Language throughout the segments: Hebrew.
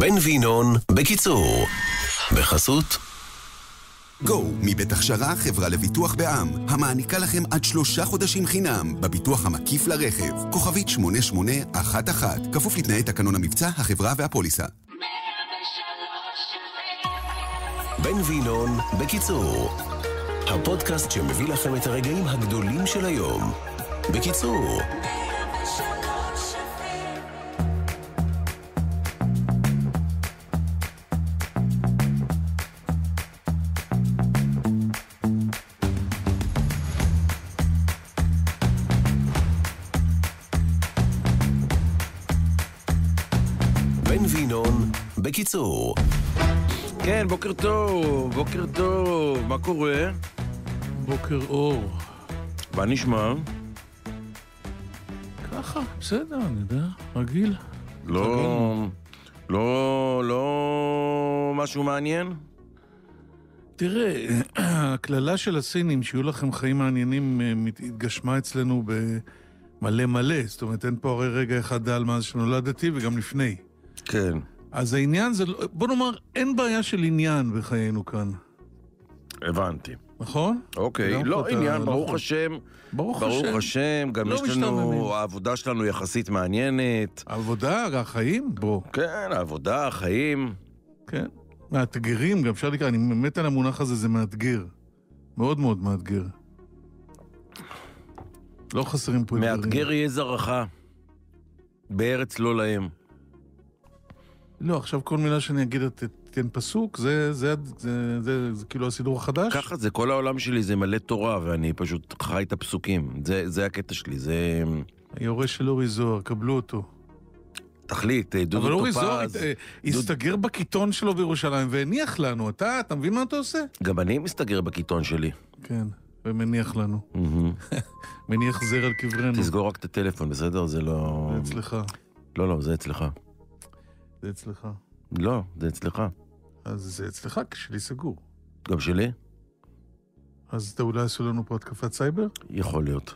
בן וינון, בקיצור, בחסות גו, מבית הכשרה חברה לביטוח בע"מ, המעניקה לכם עד שלושה חודשים חינם בביטוח המקיף לרכב, כוכבית 8811, כפוף לתנאי תקנון המבצע, החברה והפוליסה. בן וינון, בקיצור, הפודקאסט שמביא לכם את הרגעים הגדולים של היום. בקיצור, צור. כן, בוקר טוב, בוקר טוב, מה קורה? בוקר אור. מה נשמע? ככה, בסדר, אני יודע, רגיל. לא, רגיל. לא, לא משהו מעניין? תראה, הקללה של הסינים, שיהיו לכם חיים מעניינים, אה, התגשמה אצלנו במלא מלא. זאת אומרת, אין פה הרי רגע אחד דל מאז שנולדתי וגם לפני. כן. אז העניין זה, לא, בוא נאמר, אין בעיה של עניין בחיינו כאן. הבנתי. נכון? אוקיי, לא אתה... עניין, לא ברוך השם. ברוך השם. ברוך השם, גם לא יש לנו, משתממים. העבודה שלנו יחסית מעניינת. העבודה, החיים, בוא. כן, העבודה, החיים. כן. מאתגרים, גם אפשר לקרוא, אני מת על המונח הזה, זה מאתגר. מאוד מאוד מאתגר. לא חסרים פה אתגרים. מאתגר יהיה זרעך, בארץ לא להם. לא, עכשיו כל מילה שאני אגיד את תיתן פסוק, זה, זה, זה, זה, זה כאילו הסידור החדש? ככה זה, כל העולם שלי זה מלא תורה, ואני פשוט חי את הפסוקים. זה, זה הקטע שלי, זה... היורש של אורי זוהר, קבלו אותו. תחליט, אה, דודו טופז. אבל אורי זוהר אה, הסתגר בקיטון שלו בירושלים והניח לנו, אתה, אתה מבין מה אתה עושה? גם אני מסתגר בקיטון שלי. כן, ומניח לנו. מניח זר על קברנו. תסגור רק את הטלפון, בסדר? זה לא... זה אצלך. לא, לא, זה אצלך. זה אצלך. לא, זה אצלך. אז זה אצלך, כשלי סגור. גם שלי? אז אתה אולי עשו לנו פה התקפת סייבר? יכול להיות.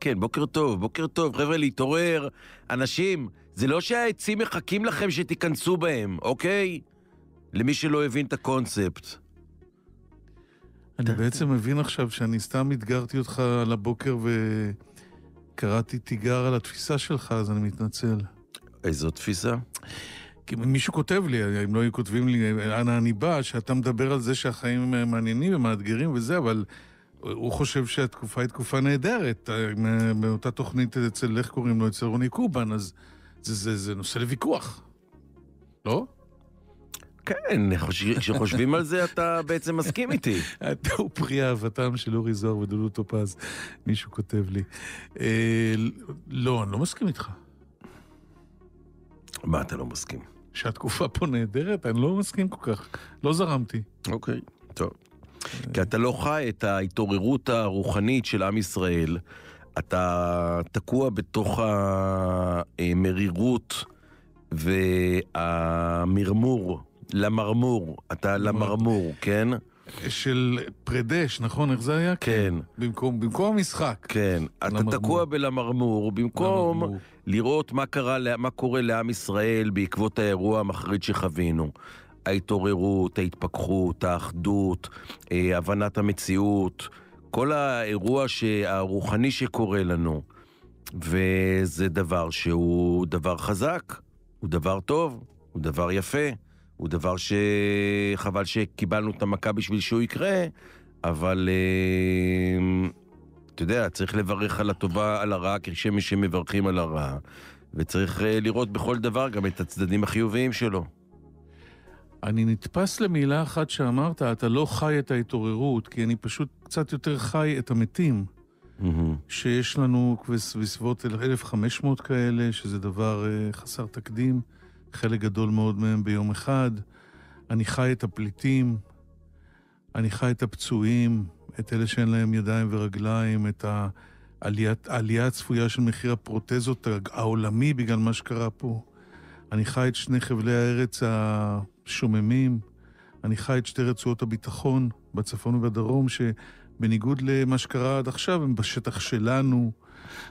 כן, בוקר טוב, בוקר טוב, חבר'ה, להתעורר. אנשים, זה לא שהעצים מחכים לכם שתיכנסו בהם, אוקיי? למי שלא הבין את הקונספט. אני בעצם מבין עכשיו שאני סתם אתגרתי אותך על הבוקר ו... קראתי תיגר על התפיסה שלך, אז אני מתנצל. איזו תפיסה? כי מישהו כותב לי, אם לא היו כותבים לי, אנה אני בא, שאתה מדבר על זה שהחיים מעניינים ומאתגרים וזה, אבל הוא חושב שהתקופה היא תקופה נהדרת. מאותה תוכנית אצל, איך קוראים לו? אצל רוני קובן, אז זה, זה, זה נושא לוויכוח, לא? כן, כשחושבים על זה אתה בעצם מסכים איתי. אתה הוא פרי אהבתם של אורי זוהר ודודו טופז, מישהו כותב לי. אה, לא, אני לא מסכים איתך. מה אתה לא מסכים? שהתקופה פה נהדרת, אני לא מסכים כל כך. לא זרמתי. אוקיי, טוב. כי אתה לא חי את ההתעוררות הרוחנית של עם ישראל. אתה תקוע בתוך המרירות והמרמור למרמור, אתה למרמור, כן? של פרדש, נכון? איך זה היה? כן. כן. במקום, במקום המשחק. כן. למרמור. תקוע בלמרמור, במקום למרמור. לראות מה, קרה, מה קורה לעם ישראל בעקבות האירוע המחריד שחווינו. ההתעוררות, ההתפכחות, האחדות, אה, הבנת המציאות, כל האירוע הרוחני שקורה לנו. וזה דבר שהוא דבר חזק, הוא דבר טוב, הוא דבר יפה. הוא דבר שחבל שקיבלנו את המכה בשביל שהוא יקרה, אבל אה, אתה יודע, צריך לברך על הטובה, על הרעה, כשמי שמברכים על הרעה, וצריך אה, לראות בכל דבר גם את הצדדים החיוביים שלו. אני נתפס למילה אחת שאמרת, אתה לא חי את ההתעוררות, כי אני פשוט קצת יותר חי את המתים. Mm-hmm. שיש לנו בסביבות 1,500 כאלה, שזה דבר uh, חסר תקדים. חלק גדול מאוד מהם ביום אחד. אני חי את הפליטים, אני חי את הפצועים, את אלה שאין להם ידיים ורגליים, את העלייה הצפויה של מחיר הפרוטזות העולמי בגלל מה שקרה פה. אני חי את שני חבלי הארץ השוממים, אני חי את שתי רצועות הביטחון בצפון ובדרום, שבניגוד למה שקרה עד עכשיו, הם בשטח שלנו.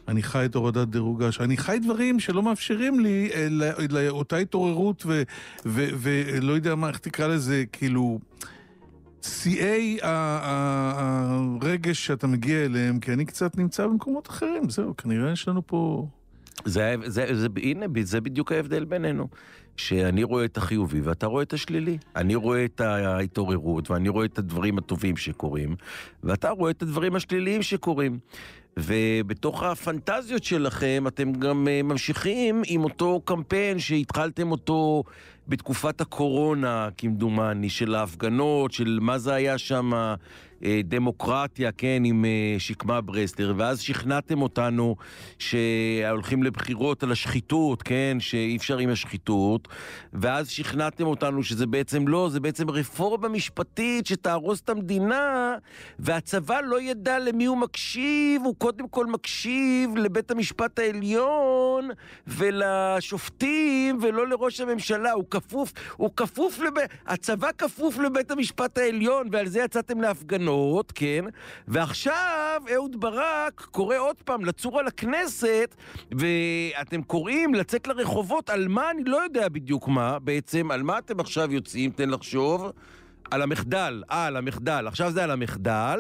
אני חי את הורדת דירוג האשראי, אני חי דברים שלא מאפשרים לי אה, לאותה התעוררות ולא יודע מה, איך תקרא לזה, כאילו... שיאי הרגש שאתה מגיע אליהם, כי אני קצת נמצא במקומות אחרים, זהו, כנראה יש לנו פה... זה, זה, זה, הנה, זה בדיוק ההבדל בינינו. שאני רואה את החיובי ואתה רואה את השלילי. אני רואה את ההתעוררות ואני רואה את הדברים הטובים שקורים, ואתה רואה את הדברים השליליים שקורים. ובתוך הפנטזיות שלכם אתם גם אה, ממשיכים עם אותו קמפיין שהתחלתם אותו בתקופת הקורונה, כמדומני, של ההפגנות, של מה זה היה שם, אה, דמוקרטיה, כן, עם אה, שקמה ברסלר, ואז שכנעתם אותנו שהולכים לבחירות על השחיתות, כן, שאי אפשר עם השחיתות, ואז שכנעתם אותנו שזה בעצם לא, זה בעצם רפורמה משפטית שתהרוס את המדינה, והצבא לא ידע למי הוא מקשיב, הוא קודם כל מקשיב לבית המשפט העליון ולשופטים ולא לראש הממשלה, הוא כפוף, הוא כפוף לב... הצבא כפוף לבית המשפט העליון, ועל זה יצאתם להפגנות, כן? ועכשיו אהוד ברק קורא עוד פעם לצור על הכנסת, ואתם קוראים לצאת לרחובות, על מה אני לא יודע בדיוק מה בעצם, על מה אתם עכשיו יוצאים, תן לחשוב. על המחדל, אה, על המחדל, עכשיו זה על המחדל,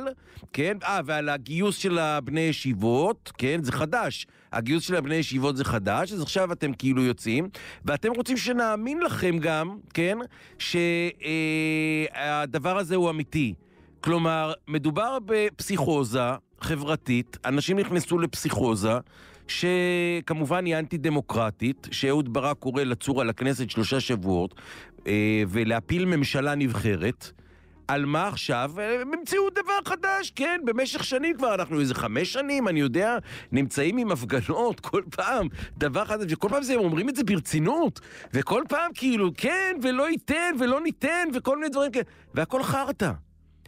כן? אה, ועל הגיוס של הבני ישיבות, כן? זה חדש. הגיוס של הבני ישיבות זה חדש, אז עכשיו אתם כאילו יוצאים, ואתם רוצים שנאמין לכם גם, כן? שהדבר אה, הזה הוא אמיתי. כלומר, מדובר בפסיכוזה חברתית, אנשים נכנסו לפסיכוזה, שכמובן היא אנטי דמוקרטית, שאהוד ברק קורא לצור על הכנסת שלושה שבועות אה, ולהפיל ממשלה נבחרת. על מה עכשיו? אה, הם המציאו דבר חדש, כן, במשך שנים כבר, אנחנו איזה חמש שנים, אני יודע, נמצאים עם הפגנות כל פעם, דבר חדש, וכל פעם הם אומרים את זה ברצינות, וכל פעם כאילו, כן, ולא ייתן, ולא ניתן, וכל מיני דברים כאלה, כן, והכל חרטא,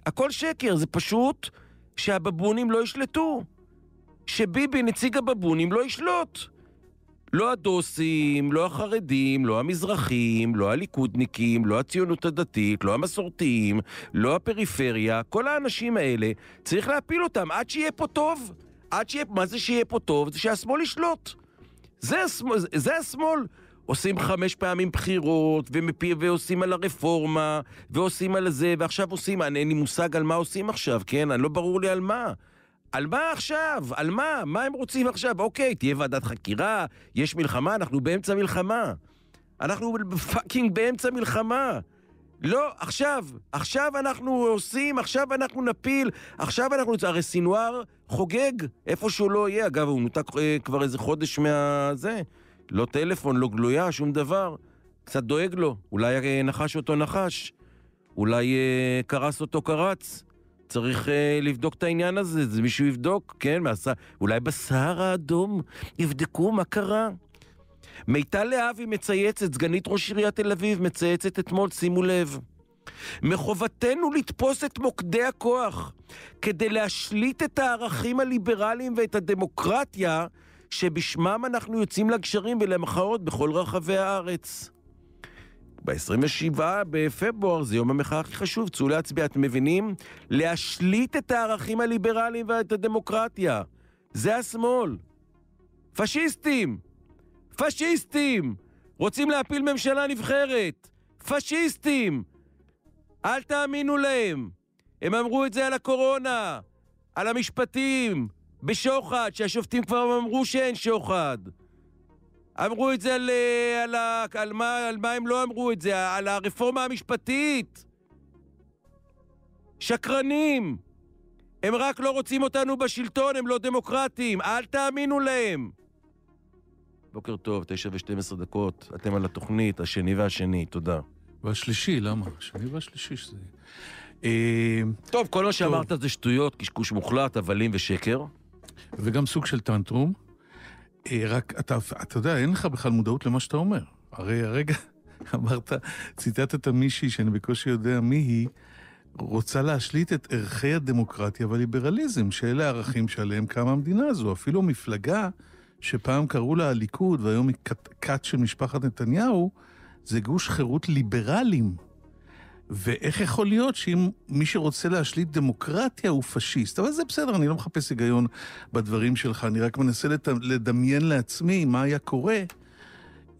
הכל שקר, זה פשוט שהבבונים לא ישלטו. שביבי, נציג הבבונים, לא ישלוט. לא הדוסים, לא החרדים, לא המזרחים, לא הליכודניקים, לא הציונות הדתית, לא המסורתיים, לא הפריפריה, כל האנשים האלה, צריך להפיל אותם עד שיהיה פה טוב. עד שיהיה, מה זה שיהיה פה טוב? זה שהשמאל ישלוט. זה, השמאל, זה השמאל. עושים חמש פעמים בחירות, ומפי, ועושים על הרפורמה, ועושים על זה, ועכשיו עושים, אני, אין לי מושג על מה עושים עכשיו, כן? אני לא ברור לי על מה. על מה עכשיו? על מה? מה הם רוצים עכשיו? אוקיי, תהיה ועדת חקירה, יש מלחמה, אנחנו באמצע מלחמה. אנחנו פאקינג באמצע מלחמה. לא, עכשיו, עכשיו אנחנו עושים, עכשיו אנחנו נפיל, עכשיו אנחנו... נצא... הרי סינואר חוגג איפה שהוא לא יהיה. אגב, הוא נותק אה, כבר איזה חודש מה... זה. לא טלפון, לא גלויה, שום דבר. קצת דואג לו, אולי אה, נחש אותו נחש, אולי אה, קרס אותו קרץ. צריך אה, לבדוק את העניין הזה, זה מישהו יבדוק, כן, מהס... אולי בסהר האדום יבדקו מה קרה. מיטל להבי מצייצת, סגנית ראש עיריית תל אביב, מצייצת אתמול, שימו לב. מחובתנו לתפוס את מוקדי הכוח כדי להשליט את הערכים הליברליים ואת הדמוקרטיה שבשמם אנחנו יוצאים לגשרים ולמחאות בכל רחבי הארץ. ב-27 בפברואר זה יום המחאה הכי חשוב, צאו להצביע, אתם מבינים? להשליט את הערכים הליברליים ואת הדמוקרטיה. זה השמאל. פשיסטים! פשיסטים! רוצים להפיל ממשלה נבחרת! פשיסטים! אל תאמינו להם! הם אמרו את זה על הקורונה, על המשפטים, בשוחד, שהשופטים כבר אמרו שאין שוחד. אמרו את זה על, אה, על, על, מה, על מה הם לא אמרו את זה, על הרפורמה המשפטית. שקרנים. הם רק לא רוצים אותנו בשלטון, הם לא דמוקרטים, אל תאמינו להם. בוקר טוב, תשע ושתים עשרה דקות, אתם על התוכנית, השני והשני, תודה. והשלישי, למה? השני והשלישי שזה... אה, טוב, כל מה שאמרת זה שטויות, קשקוש מוחלט, הבלים ושקר. וגם סוג של טנטרום. אה, רק, אתה, אתה יודע, אין לך בכלל מודעות למה שאתה אומר. הרי הרגע אמרת, ציטטת מישהי שאני בקושי יודע מי היא, רוצה להשליט את ערכי הדמוקרטיה והליברליזם, שאלה הערכים שעליהם קמה המדינה הזו. אפילו מפלגה שפעם קראו לה הליכוד והיום היא כת של משפחת נתניהו, זה גוש חירות ליברלים. ואיך יכול להיות שאם מי שרוצה להשליט דמוקרטיה הוא פשיסט? אבל זה בסדר, אני לא מחפש היגיון בדברים שלך, אני רק מנסה לת... לדמיין לעצמי מה היה קורה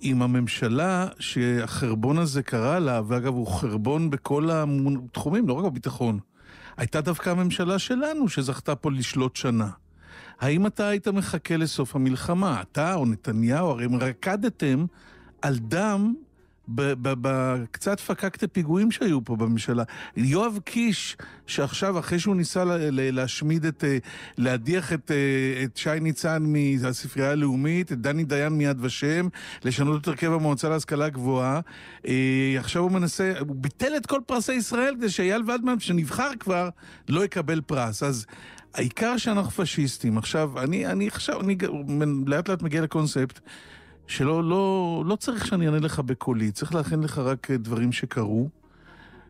אם הממשלה שהחרבון הזה קרה לה, ואגב, הוא חרבון בכל התחומים, לא רק בביטחון, הייתה דווקא הממשלה שלנו שזכתה פה לשלוט שנה. האם אתה היית מחכה לסוף המלחמה? אתה או נתניהו, הרי אם רקדתם על דם בקצת פקקת פיגועים שהיו פה בממשלה. יואב קיש, שעכשיו, אחרי שהוא ניסה לה, להשמיד את, אה, להדיח את, אה, את שי ניצן מהספרייה הלאומית, את דני דיין מיד ושם, לשנות את הרכב המועצה להשכלה גבוהה, אה, עכשיו הוא מנסה, הוא ביטל את כל פרסי ישראל כדי שאייל ולדמן, שנבחר כבר, לא יקבל פרס. אז העיקר שאנחנו פשיסטים. עכשיו, אני, אני עכשיו, אני לאט לאט מגיע לקונספט שלא לא, לא צריך שאני אענה לך בקולי, צריך להכין לך רק דברים שקרו,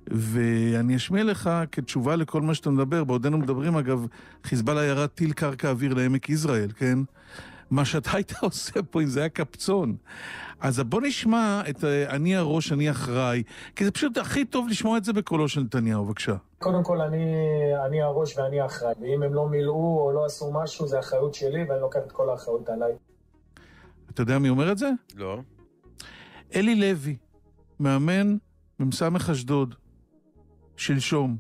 ואני אשמיע לך כתשובה לכל מה שאתה מדבר. בעודנו מדברים, אגב, חיזבאללה ירה טיל קרקע אוויר לעמק יזרעאל, כן? מה שאתה היית עושה פה אם זה היה קפצון. אז בוא נשמע את אה, אני הראש, אני אחראי, כי זה פשוט הכי טוב לשמוע את זה בקולו של נתניהו, בבקשה. קודם כל, אני, אני הראש ואני אחראי, ואם הם לא מילאו או לא עשו משהו, זה אחריות שלי, ואני לוקח את כל האחריות עליי. אתה יודע מי אומר את זה? לא. אלי לוי, מאמן מ"ס אשדוד, שלשום.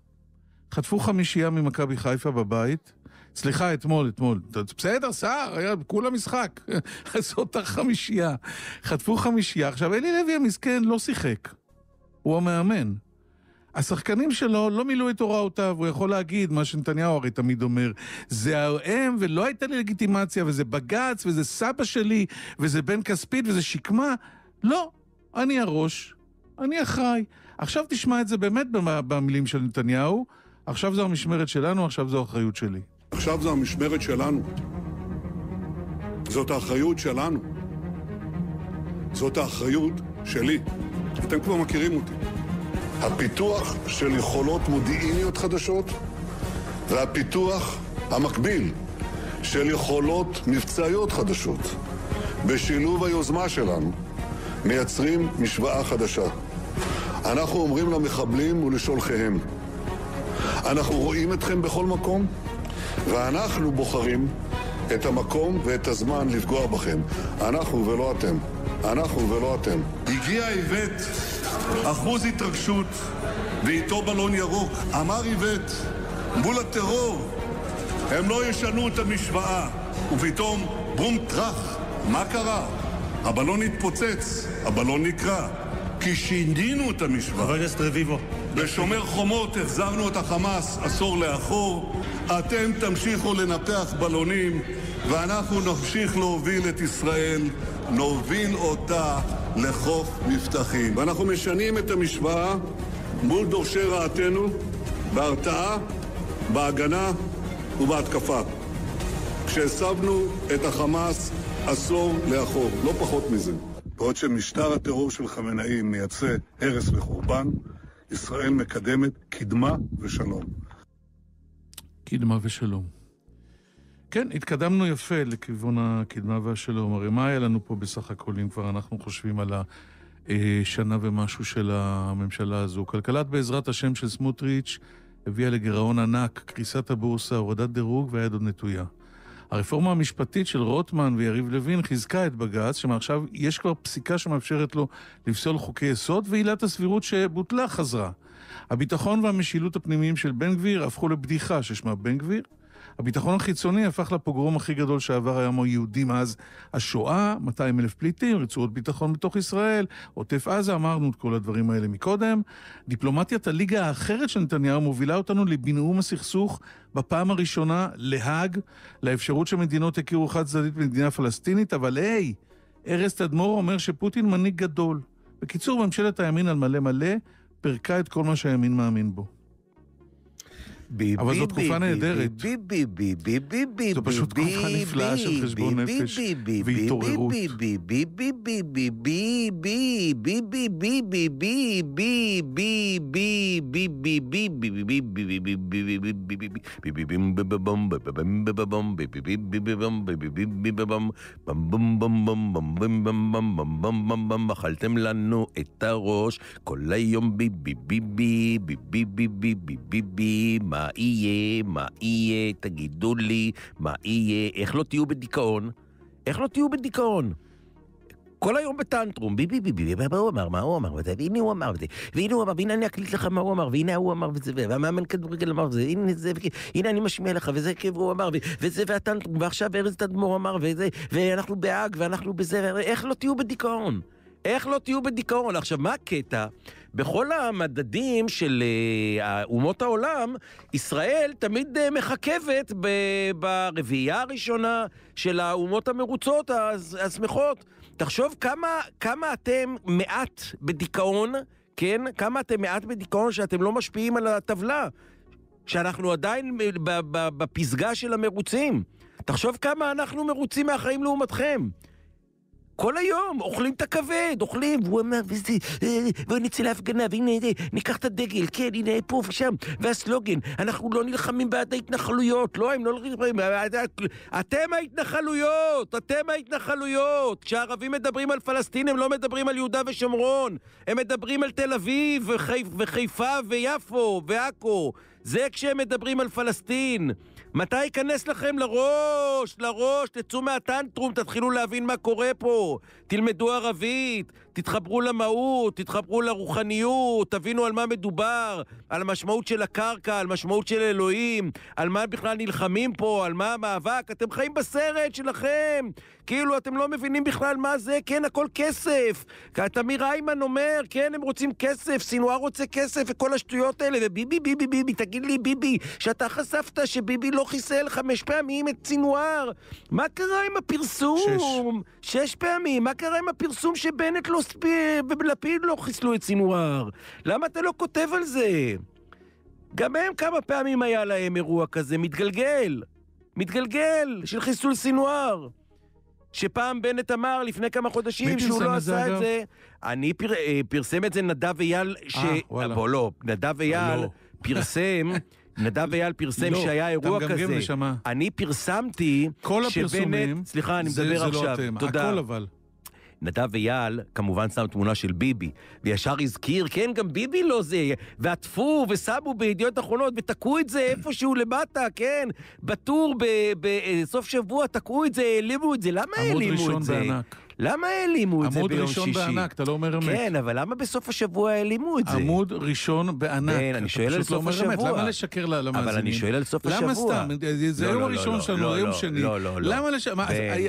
חטפו חמישייה ממכבי חיפה בבית. סליחה, אתמול, אתמול. בסדר, סער, היה כולה משחק. אז אותה חמישייה. חטפו חמישייה. עכשיו, אלי לוי המסכן לא שיחק. הוא המאמן. השחקנים שלו לא מילאו את הוראותיו, הוא יכול להגיד מה שנתניהו הרי תמיד אומר, זה הם ולא הייתה לי לגיטימציה, וזה בג"ץ, וזה סבא שלי, וזה בן כספית, וזה שקמה. לא, אני הראש, אני אחראי. עכשיו תשמע את זה באמת במילים של נתניהו, עכשיו זו המשמרת שלנו, עכשיו זו האחריות שלי. עכשיו זו המשמרת שלנו. זאת האחריות שלנו. זאת האחריות שלי. אתם כבר מכירים אותי. הפיתוח של יכולות מודיעיניות חדשות והפיתוח המקביל של יכולות מבצעיות חדשות. בשילוב היוזמה שלנו מייצרים משוואה חדשה. אנחנו אומרים למחבלים ולשולחיהם, אנחנו רואים אתכם בכל מקום, ואנחנו בוחרים את המקום ואת הזמן לפגוע בכם. אנחנו ולא אתם. אנחנו ולא אתם. הגיע איווט אחוז התרגשות ואיתו בלון ירוק. אמר איווט, מול הטרור הם לא ישנו את המשוואה. ופתאום, בום טראח, מה קרה? הבלון התפוצץ, הבלון נקרע. כי שינינו את המשוואה. חבר הכנסת רביבו. בשומר חומות החזרנו את החמאס עשור לאחור. אתם תמשיכו לנפח בלונים, ואנחנו נמשיך להוביל את ישראל. נוביל אותה לחוף מבטחים. ואנחנו משנים את המשוואה מול דורשי רעתנו בהרתעה, בהגנה ובהתקפה. כשהסבנו את החמאס עשור לאחור, לא פחות מזה. בעוד שמשטר הטרור של חמינאי מייצא הרס וחורבן, ישראל מקדמת קדמה ושלום. קדמה ושלום. כן, התקדמנו יפה לכיוון הקדמה והשלום. הרי מה היה לנו פה בסך הכל, אם כבר אנחנו חושבים על השנה ומשהו של הממשלה הזו? כלכלת בעזרת השם של סמוטריץ' הביאה לגירעון ענק, קריסת הבורסה, הורדת דירוג והיד עוד נטויה. הרפורמה המשפטית של רוטמן ויריב לוין חיזקה את בג"ץ, שמעכשיו יש כבר פסיקה שמאפשרת לו לפסול חוקי יסוד, ועילת הסבירות שבוטלה חזרה. הביטחון והמשילות הפנימיים של בן גביר הפכו לבדיחה ששמה בן גביר, הביטחון החיצוני הפך לפוגרום הכי גדול שעבר היום היהודים אז. השואה, 200 אלף פליטים, רצועות ביטחון בתוך ישראל, עוטף עזה, אמרנו את כל הדברים האלה מקודם. דיפלומטיית הליגה האחרת של נתניהו מובילה אותנו לבינאום הסכסוך בפעם הראשונה להאג, לאפשרות שמדינות יכירו חד צדדית במדינה פלסטינית, אבל היי, hey, ארז תדמור אומר שפוטין מנהיג גדול. בקיצור, ממשלת הימין על מלא מלא פירקה את כל מה שהימין מאמין בו. ביבי, אבל זו תקופה נהדרת. ביבי, ביבי, ביבי, זו פשוט תקופה נפלאה של חשבון נפש והתעוררות. ביבי, ביבי, ביבי, ביבי, ביבי, ביבי, ביבי, ביבי, ביבי, ביבי, ביבי, ביבי, ביבי, אכלתם לנו את הראש כל היום ביבי ביבי ביבי ביבי ביבי מה יהיה, מה יהיה, תגידו לי, מה יהיה, איך לא תהיו בדיכאון? איך לא תהיו בדיכאון? כל היום בטנטרום, ביבי ביבי, מה הוא אמר, מה הוא אמר, והנה הוא אמר, והנה הוא אמר, והנה אני אקליט לך מה הוא אמר, והנה הוא אמר, וזה, והמאמן כדורגל אמר, וזה, והנה זה, הנה אני משמיע לך, וזה הוא אמר, וזה והטנטרום, ועכשיו ארז תדמור אמר, וזה, ואנחנו בהאג, ואנחנו בזה, איך לא תהיו בדיכאון? איך לא תהיו בדיכאון? עכשיו, מה הקטע? בכל המדדים של אה, אומות העולם, ישראל תמיד אה, מחכבת ברביעייה הראשונה של האומות המרוצות, השמחות. תחשוב כמה, כמה אתם מעט בדיכאון, כן? כמה אתם מעט בדיכאון שאתם לא משפיעים על הטבלה, שאנחנו עדיין אה, בפסגה של המרוצים. תחשוב כמה אנחנו מרוצים מהחיים לעומתכם. כל היום אוכלים את הכבד, אוכלים, והוא אמר, וזה, אה, בואו נצא להפגנה, והנה, ניקח את הדגל, כן, הנה, פה ושם, והסלוגן, אנחנו לא נלחמים בעד ההתנחלויות, לא, הם לא נלחמים, אה, אה, אתם ההתנחלויות, אתם ההתנחלויות. כשהערבים מדברים על פלסטין, הם לא מדברים על יהודה ושומרון, הם מדברים על תל אביב וחיפ, וחיפה ויפו ועכו, זה כשהם מדברים על פלסטין. מתי ייכנס לכם לראש, לראש, תצאו מהטנטרום, תתחילו להבין מה קורה פה. תלמדו ערבית, תתחברו למהות, תתחברו לרוחניות, תבינו על מה מדובר, על המשמעות של הקרקע, על משמעות של אלוהים, על מה בכלל נלחמים פה, על מה המאבק. אתם חיים בסרט שלכם, כאילו אתם לא מבינים בכלל מה זה, כן, הכל כסף. תמיר איימן אומר, כן, הם רוצים כסף, סינואר רוצה כסף וכל השטויות האלה, וביבי, ביבי, ביבי, תגיד לי, ביבי, שאתה חשפת שביבי לא חיסל חמש פעמים את סינואר. מה קרה עם הפרסום? שש. שש פעמים. מה קרה עם הפרסום שבנט לא ולפיד לא חיסלו את סינואר. למה אתה לא כותב על זה? גם הם כמה פעמים היה להם אירוע כזה, מתגלגל. מתגלגל, של חיסול סינואר. שפעם בנט אמר לפני כמה חודשים שהוא לא עשה את זה. אני פר... אה, פרסם את זה נדב אייל, אה, ש... אה, וואלה. בוא, לא, נדב אה, אייל לא. פרסם... נדב אייל פרסם לא, שהיה אירוע כזה. אני פרסמתי כל שבנט... כל הפרסומים, סליחה, אני מדבר זה, לא עכשיו. זה לא אתם, הכל אבל. נדב אייל כמובן שם תמונה של ביבי, וישר הזכיר, כן, גם ביבי לא זה, ועטפו ושמו בידיעות אחרונות, ותקעו את זה איפשהו למטה, כן, בטור בסוף שבוע תקעו את זה, העלימו את זה, למה העלימו את זה? עמוד ראשון בענק. למה העלימו את זה ביום שישי? עמוד ראשון בענק, אתה לא אומר אמת. כן, אבל למה בסוף השבוע העלימו את זה? עמוד ראשון בענק. כן, אני לא שואל על סוף השבוע. למה לשקר למאזינים? אבל אני שואל על סוף השבוע. למה סתם? זה לא, לא, היום הראשון שלנו, היום שני. לא, לא, לא. למה לשקר? אה,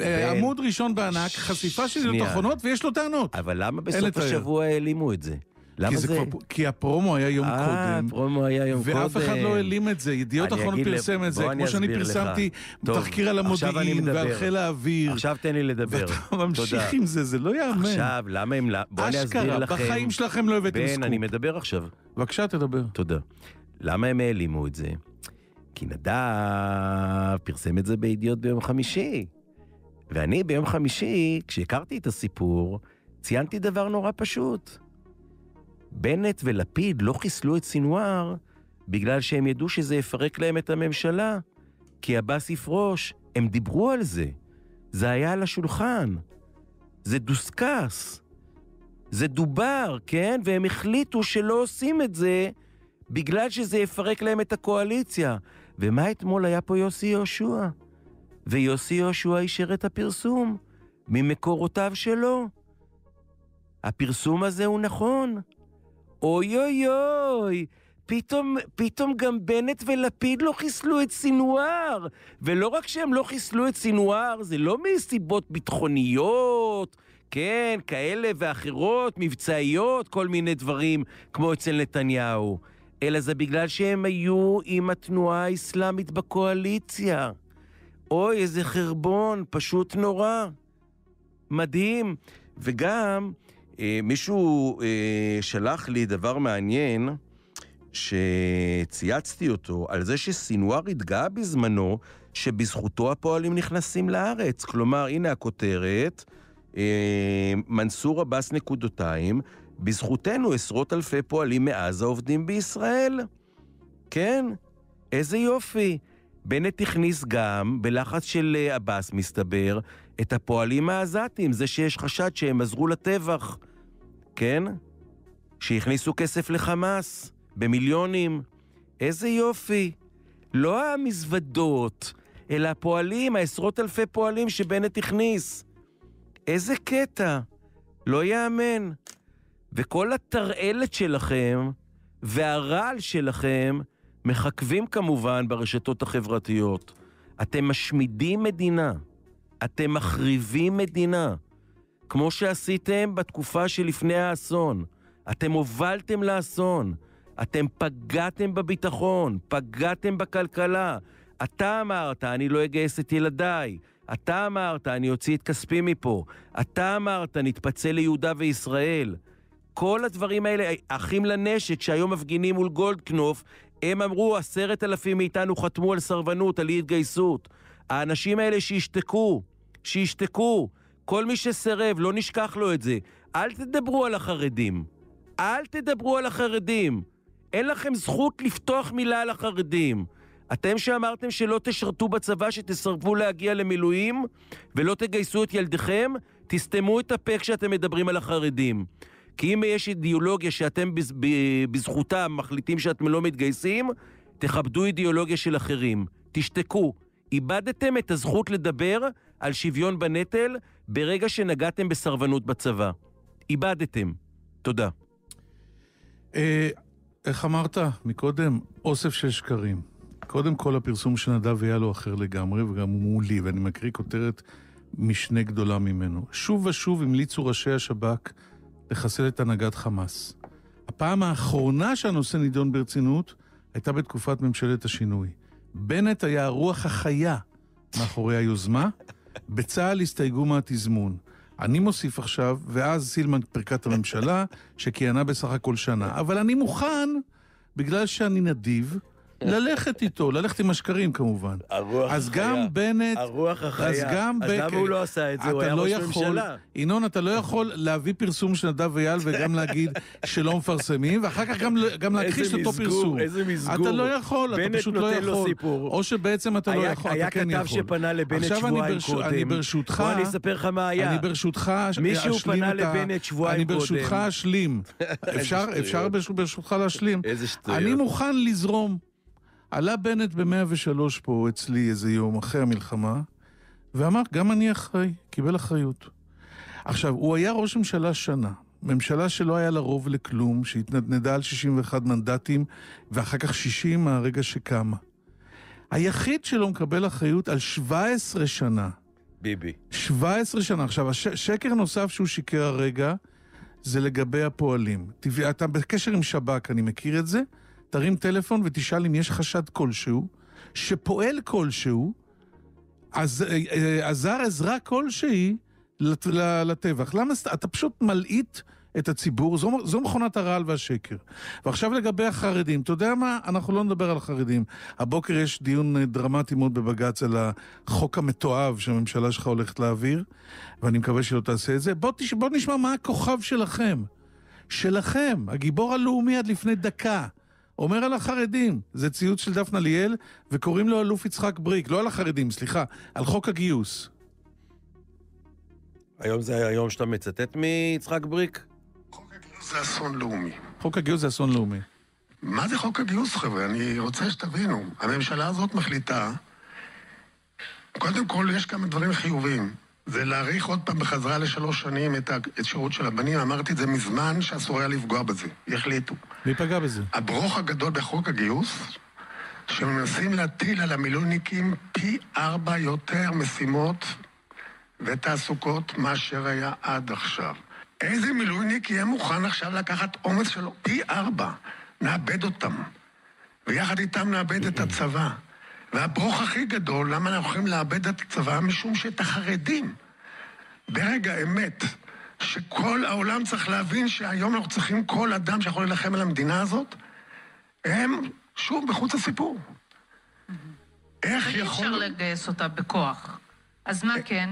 אה, עמוד ראשון בענק, חשיפה של ידיעות אחרונות, ויש לו טענות. אבל למה בסוף השבוע העלימו את זה? למה זה? זה? כבר, כי הפרומו היה יום 아, אה, קודם. אה, הפרומו היה יום ואף קודם. ואף אחד לא העלים את זה, ידיעות אחרונות פרסם את זה, כמו שאני פרסמתי טוב, תחקיר על המודיעין ועל חיל האוויר. עכשיו תן לי לדבר. ואתה ממשיך עם זה, זה לא ייאמן. עכשיו, למה הם... בוא אני אסביר לכם. אשכרה, בחיים שלכם לא הבאתם סקופ. בן, אני מדבר עכשיו. בבקשה, תדבר. תודה. למה הם העלימו את זה? כי נדב פרסם את זה בידיעות ביום חמישי. ואני ביום חמישי, כשהכרתי את הסיפור, ציינתי דבר נורא פשוט. בנט ולפיד לא חיסלו את סינואר בגלל שהם ידעו שזה יפרק להם את הממשלה, כי עבאס יפרוש, הם דיברו על זה, זה היה על השולחן, זה דוסקס, זה דובר, כן? והם החליטו שלא עושים את זה בגלל שזה יפרק להם את הקואליציה. ומה אתמול היה פה יוסי יהושע? ויוסי יהושע אישר את הפרסום ממקורותיו שלו. הפרסום הזה הוא נכון. אוי אוי אוי, פתאום, פתאום גם בנט ולפיד לא חיסלו את סינואר. ולא רק שהם לא חיסלו את סינואר, זה לא מסיבות ביטחוניות, כן, כאלה ואחרות, מבצעיות, כל מיני דברים, כמו אצל נתניהו. אלא זה בגלל שהם היו עם התנועה האסלאמית בקואליציה. אוי, איזה חרבון, פשוט נורא. מדהים. וגם, אה, מישהו אה, שלח לי דבר מעניין שצייצתי אותו על זה שסינואר התגאה בזמנו שבזכותו הפועלים נכנסים לארץ. כלומר, הנה הכותרת, אה, מנסור עבאס נקודותיים, בזכותנו עשרות אלפי פועלים מעזה עובדים בישראל. כן, איזה יופי. בנט הכניס גם, בלחץ של עבאס מסתבר, את הפועלים העזתים, זה שיש חשד שהם עזרו לטבח, כן? שהכניסו כסף לחמאס, במיליונים. איזה יופי. לא המזוודות, אלא הפועלים, העשרות אלפי פועלים שבנט הכניס. איזה קטע. לא ייאמן. וכל התרעלת שלכם והרעל שלכם מחכבים כמובן ברשתות החברתיות. אתם משמידים מדינה. אתם מחריבים מדינה, כמו שעשיתם בתקופה שלפני האסון. אתם הובלתם לאסון, אתם פגעתם בביטחון, פגעתם בכלכלה. אתה אמרת, אני לא אגייס את ילדיי. אתה אמרת, אני אוציא את כספי מפה. אתה אמרת, נתפצל ליהודה וישראל. כל הדברים האלה, אחים לנשק שהיום מפגינים מול גולדקנופ, הם אמרו, עשרת אלפים מאיתנו חתמו על סרבנות, על אי התגייסות. האנשים האלה שישתקו, שישתקו. כל מי שסירב, לא נשכח לו את זה. אל תדברו על החרדים. אל תדברו על החרדים. אין לכם זכות לפתוח מילה על החרדים. אתם שאמרתם שלא תשרתו בצבא, שתסרבו להגיע למילואים ולא תגייסו את ילדיכם, תסתמו את הפה כשאתם מדברים על החרדים. כי אם יש אידיאולוגיה שאתם בז, בזכותה מחליטים שאתם לא מתגייסים, תכבדו אידיאולוגיה של אחרים. תשתקו. איבדתם את הזכות לדבר על שוויון בנטל ברגע שנגעתם בסרבנות בצבא. איבדתם. תודה. אה, איך אמרת מקודם? אוסף של שקרים. קודם כל הפרסום של נדב אייל הוא אחר לגמרי, וגם הוא מולי, ואני מקריא כותרת משנה גדולה ממנו. שוב ושוב המליצו ראשי השב"כ לחסל את הנהגת חמאס. הפעם האחרונה שהנושא נידון ברצינות הייתה בתקופת ממשלת השינוי. בנט היה הרוח החיה מאחורי היוזמה, בצה"ל הסתייגו מהתזמון. אני מוסיף עכשיו, ואז סילמן פירקה את הממשלה, שכיהנה בסך הכל שנה. אבל אני מוכן, בגלל שאני נדיב, ללכת איתו, ללכת עם השקרים כמובן. הרוח החיה. אז גם בנט... הרוח החיה. אז גם בנט... אז למה הוא לא עשה את זה? הוא היה לא ראש ממשלה. ינון, אתה לא יכול להביא פרסום של נדב אייל וגם להגיד שלא מפרסמים, ואחר כך גם, גם להכחיש אותו פרסום. איזה מסגור. אתה לא יכול, אתה פשוט לא יכול. או שבעצם אתה לא יכול, אתה כן יכול. היה כתב שפנה לבנט שבועיים קודם. עכשיו אני ברשותך... בוא אני אספר לך מה היה. אני ברשותך אשלים את ה... מישהו פנה לבנט שבועיים קודם. אני ברשותך אשלים. אפשר ברשותך להשלים? איזה שטויות. אני מוכן לזרום. עלה בנט ב-103 פה אצלי איזה יום אחרי המלחמה, ואמר, גם אני אחראי, קיבל אחריות. עכשיו, הוא היה ראש ממשלה שנה. ממשלה שלא היה לה רוב לכלום, שהתנדנדה על 61 מנדטים, ואחר כך 60 מהרגע שקמה. היחיד שלא מקבל אחריות על 17 שנה. ביבי. 17 שנה. עכשיו, הש... שקר נוסף שהוא שיקר הרגע, זה לגבי הפועלים. אתה בקשר עם שב"כ, אני מכיר את זה. תרים טלפון ותשאל אם יש חשד כלשהו, שפועל כלשהו, אז, אה, אה, עזר עזרה כלשהי לטבח. למה אתה פשוט מלעיט את הציבור? זו, זו מכונת הרעל והשקר. ועכשיו לגבי החרדים, אתה יודע מה? אנחנו לא נדבר על החרדים. הבוקר יש דיון אה, דרמטי מאוד בבג"ץ על החוק המתועב שהממשלה שלך הולכת להעביר, ואני מקווה שלא תעשה את זה. בוא, תש... בוא נשמע מה הכוכב שלכם. שלכם, הגיבור הלאומי עד לפני דקה. אומר על החרדים. זה ציוץ של דפנה ליאל, וקוראים לו אלוף יצחק בריק, לא על החרדים, סליחה, על חוק הגיוס. היום זה היום שאתה מצטט מיצחק בריק? חוק הגיוס זה אסון לאומי. חוק הגיוס זה אסון לאומי. מה זה חוק הגיוס, חבר'ה? אני רוצה שתבינו. הממשלה הזאת מחליטה... קודם כל, יש כמה דברים חיוביים. זה להאריך עוד פעם בחזרה לשלוש שנים את השירות של הבנים. אמרתי את זה מזמן שאסור היה לפגוע בזה. החליטו. מי פגע בזה? הברוך הגדול בחוק הגיוס, שמנסים להטיל על המילואימניקים פי ארבע יותר משימות ותעסוקות מאשר היה עד עכשיו. איזה מילואימניק יהיה מוכן עכשיו לקחת עומס שלו פי ארבע? נאבד אותם. ויחד איתם נאבד את הצבא. והברוך הכי גדול, למה אנחנו הולכים לאבד את הצבא? משום שאת החרדים, ברגע אמת, שכל העולם צריך להבין שהיום אנחנו צריכים כל אדם שיכול להילחם על המדינה הזאת, הם שוב מחוץ לסיפור. איך יכול... אי אפשר לגייס אותה בכוח. אז מה אה, כן?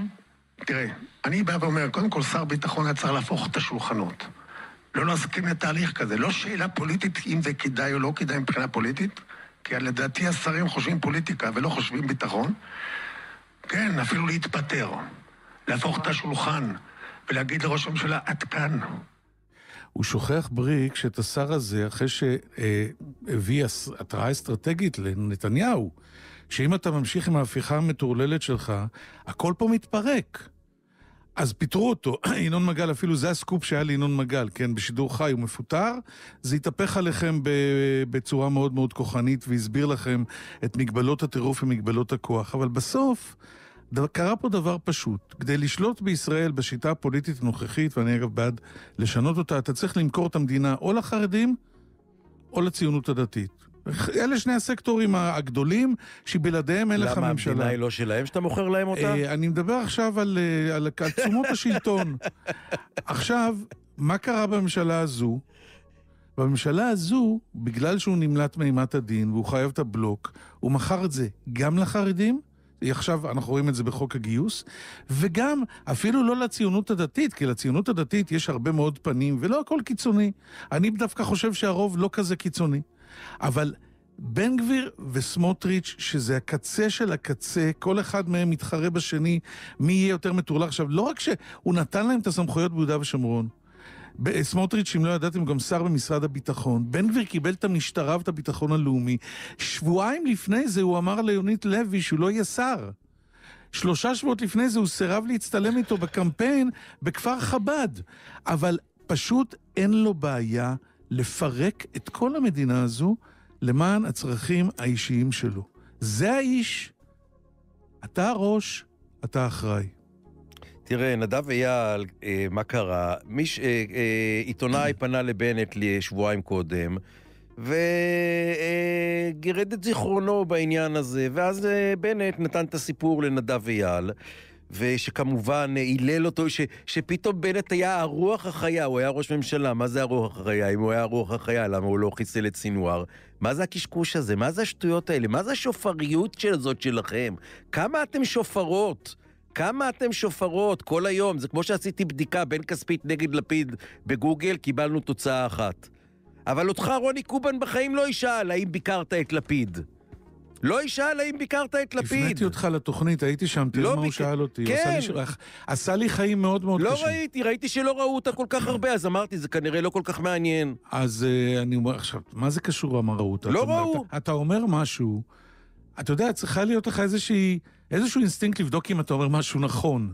תראה, אני בא ואומר, קודם כל שר ביטחון היה צריך להפוך את השולחנות. לא להסכים לתהליך כזה. לא שאלה פוליטית אם זה כדאי או לא כדאי מבחינה פוליטית, כי לדעתי השרים חושבים פוליטיקה ולא חושבים ביטחון. כן, אפילו להתפטר, להפוך את השולחן ולהגיד לראש הממשלה, עד כאן. הוא שוכח בריק שאת השר הזה אחרי שהביא התראה אסטרטגית לנתניהו, שאם אתה ממשיך עם ההפיכה המטורללת שלך, הכל פה מתפרק. אז פיטרו אותו, ינון מגל אפילו, זה הסקופ שהיה לינון מגל, כן, בשידור חי, הוא מפוטר. זה התהפך עליכם בצורה מאוד מאוד כוחנית והסביר לכם את מגבלות הטירוף ומגבלות הכוח. אבל בסוף, קרה פה דבר פשוט. כדי לשלוט בישראל בשיטה הפוליטית הנוכחית, ואני אגב בעד לשנות אותה, אתה צריך למכור את המדינה או לחרדים או לציונות הדתית. אלה שני הסקטורים הגדולים, שבלעדיהם אין לך ממשלה. למה המדינה היא לא שלהם שאתה מוכר להם אותה? אה, אני מדבר עכשיו על, אה, על, על תשומות השלטון. עכשיו, מה קרה בממשלה הזו? בממשלה הזו, בגלל שהוא נמלט מאימת הדין והוא חייב את הבלוק, הוא מכר את זה גם לחרדים, עכשיו אנחנו רואים את זה בחוק הגיוס, וגם אפילו לא לציונות הדתית, כי לציונות הדתית יש הרבה מאוד פנים, ולא הכל קיצוני. אני דווקא חושב שהרוב לא כזה קיצוני. אבל בן גביר וסמוטריץ', שזה הקצה של הקצה, כל אחד מהם מתחרה בשני מי יהיה יותר מטורלח. עכשיו, לא רק שהוא נתן להם את הסמכויות ביהודה ושומרון, סמוטריץ', אם לא ידעתם, הוא גם שר במשרד הביטחון. בן גביר קיבל את המשטרה ואת הביטחון הלאומי. שבועיים לפני זה הוא אמר ליונית לוי שהוא לא יהיה שר. שלושה שבועות לפני זה הוא סירב להצטלם איתו בקמפיין בכפר חב"ד. אבל פשוט אין לו בעיה לפרק את כל המדינה הזו למען הצרכים האישיים שלו. זה האיש, אתה הראש, אתה אחראי. תראה, נדב אייל, אה, מה קרה? מיש, אה, אה, עיתונאי פנה לבנט שבועיים קודם, וגירד אה, את זיכרונו בעניין הזה, ואז אה, בנט נתן את הסיפור לנדב אייל. ושכמובן הילל אותו, ש, שפתאום בנט היה הרוח החיה, הוא היה ראש ממשלה, מה זה הרוח החיה? אם הוא היה הרוח החיה, למה הוא לא חיסל את סינואר? מה זה הקשקוש הזה? מה זה השטויות האלה? מה זה השופריות של הזאת שלכם? כמה אתם שופרות? כמה אתם שופרות כל היום? זה כמו שעשיתי בדיקה בין כספית נגד לפיד בגוגל, קיבלנו תוצאה אחת. אבל אותך רוני קובן בחיים לא ישאל האם ביקרת את לפיד. לא ישאל האם ביקרת את לפיד. הפניתי אותך לתוכנית, הייתי שם, לא תראה לא מה ביק... הוא שאל אותי. כן. עשה לי, כן. ש... עשה לי חיים מאוד מאוד לא קשים. לא ראיתי, ראיתי שלא ראו אותה כל כך הרבה, אז אמרתי, זה כנראה לא כל כך מעניין. אז uh, אני אומר, עכשיו, מה זה קשור למה ראו אותה? לא ראו. אתה, אתה אומר משהו, אתה יודע, צריכה להיות לך איזושהי... איזשהו אינסטינקט לבדוק אם אתה אומר משהו נכון.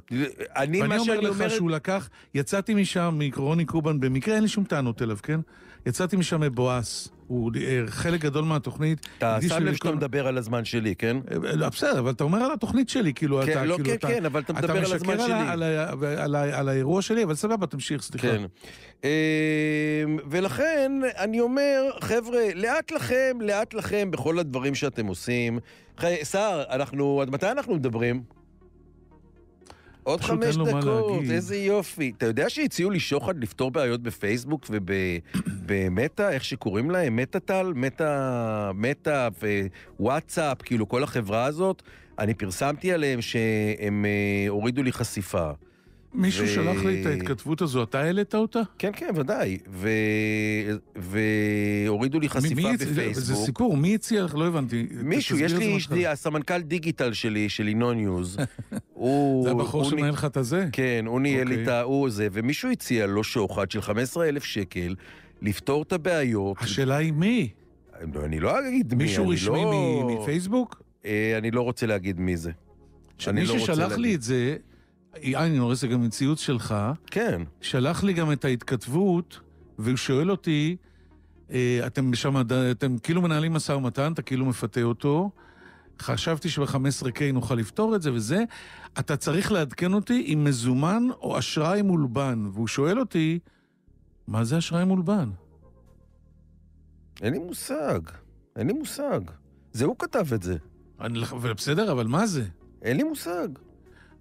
אני, מה שאני אומר... ואני אומר לך שהוא לקח, יצאתי משם, מרוני קובן, במקרה אין לי שום טענות אליו, כן? יצאתי משם מבואס. הוא אה, חלק גדול מהתוכנית. אתה שם לב שאתה מדבר על הזמן שלי, כן? אה, אה, לא, בסדר, אבל אתה אומר על התוכנית שלי, כאילו כן, אתה... לא, כאילו, כן, לא, כן, כן, אבל אתה מדבר על הזמן שלי. אתה משקר על האירוע שלי, אבל סבבה, תמשיך, סליחה. כן. אמ, ולכן, אני אומר, חבר'ה, לאט לכם, לאט לכם בכל הדברים שאתם עושים. סער, אנחנו, עד מתי אנחנו מדברים? עוד חמש דקות, איזה יופי. אתה יודע שהציעו לי שוחד לפתור בעיות בפייסבוק ובמטא, איך שקוראים להם? מטא-טל? מטא, מטא ווואטסאפ, כאילו כל החברה הזאת. אני פרסמתי עליהם שהם אה, הורידו לי חשיפה. מישהו ו... שלח לי את ההתכתבות הזו, אתה העלית אותה? כן, כן, ודאי. ו... והורידו לי חשיפה מי... בפייסבוק. זה סיפור, מי הציע לך? לא הבנתי. מישהו, יש לי, יש לי הסמנכ"ל דיגיטל שלי, של אינו ניוז. הוא... זה הבחור שמנהל לך את הזה? כן, הוא ניהל לי אוקיי. את ההוא הזה, ומישהו הציע לו שוחד של 15,000 שקל לפתור את הבעיות. השאלה היא מי? לא, אני לא אגיד מי, מישהו רשמי לא- מפייסבוק? אה, אני לא רוצה להגיד מי זה. שמי לא ששלח לי את זה... אני רואה זה גם מציאות שלך. כן. שלח לי גם את ההתכתבות, והוא שואל אותי, אה, אתם שם, אתם כאילו מנהלים משא ומתן, אתה כאילו מפתה אותו. חשבתי שב-15K נוכל לפתור את זה וזה. אתה צריך לעדכן אותי אם מזומן או אשראי מולבן. והוא שואל אותי, מה זה אשראי מולבן? אין לי מושג. אין לי מושג. זה הוא כתב את זה. אני, בסדר, אבל מה זה? אין לי מושג.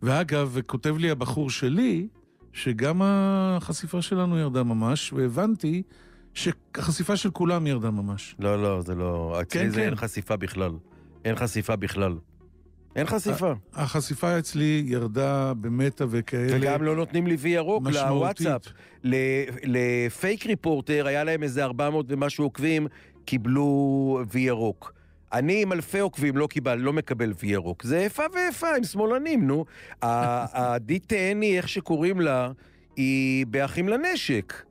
ואגב, כותב לי הבחור שלי, שגם החשיפה שלנו ירדה ממש, והבנתי שהחשיפה של כולם ירדה ממש. לא, לא, זה לא... אצלי כן, זה כן. אין חשיפה בכלל. אין חשיפה בכלל. אין חשיפה. החשיפה אצלי ירדה במטא וכאלה. וגם לא נותנים לי וי ירוק לוואטסאפ. לפייק ריפורטר היה להם איזה 400 ומשהו עוקבים, קיבלו וי ירוק. אני עם אלפי עוקבים לא קיבל, לא מקבל וי ירוק. זה איפה ואיפה, הם שמאלנים, נו. ה תהני, e, איך שקוראים לה, היא באחים לנשק.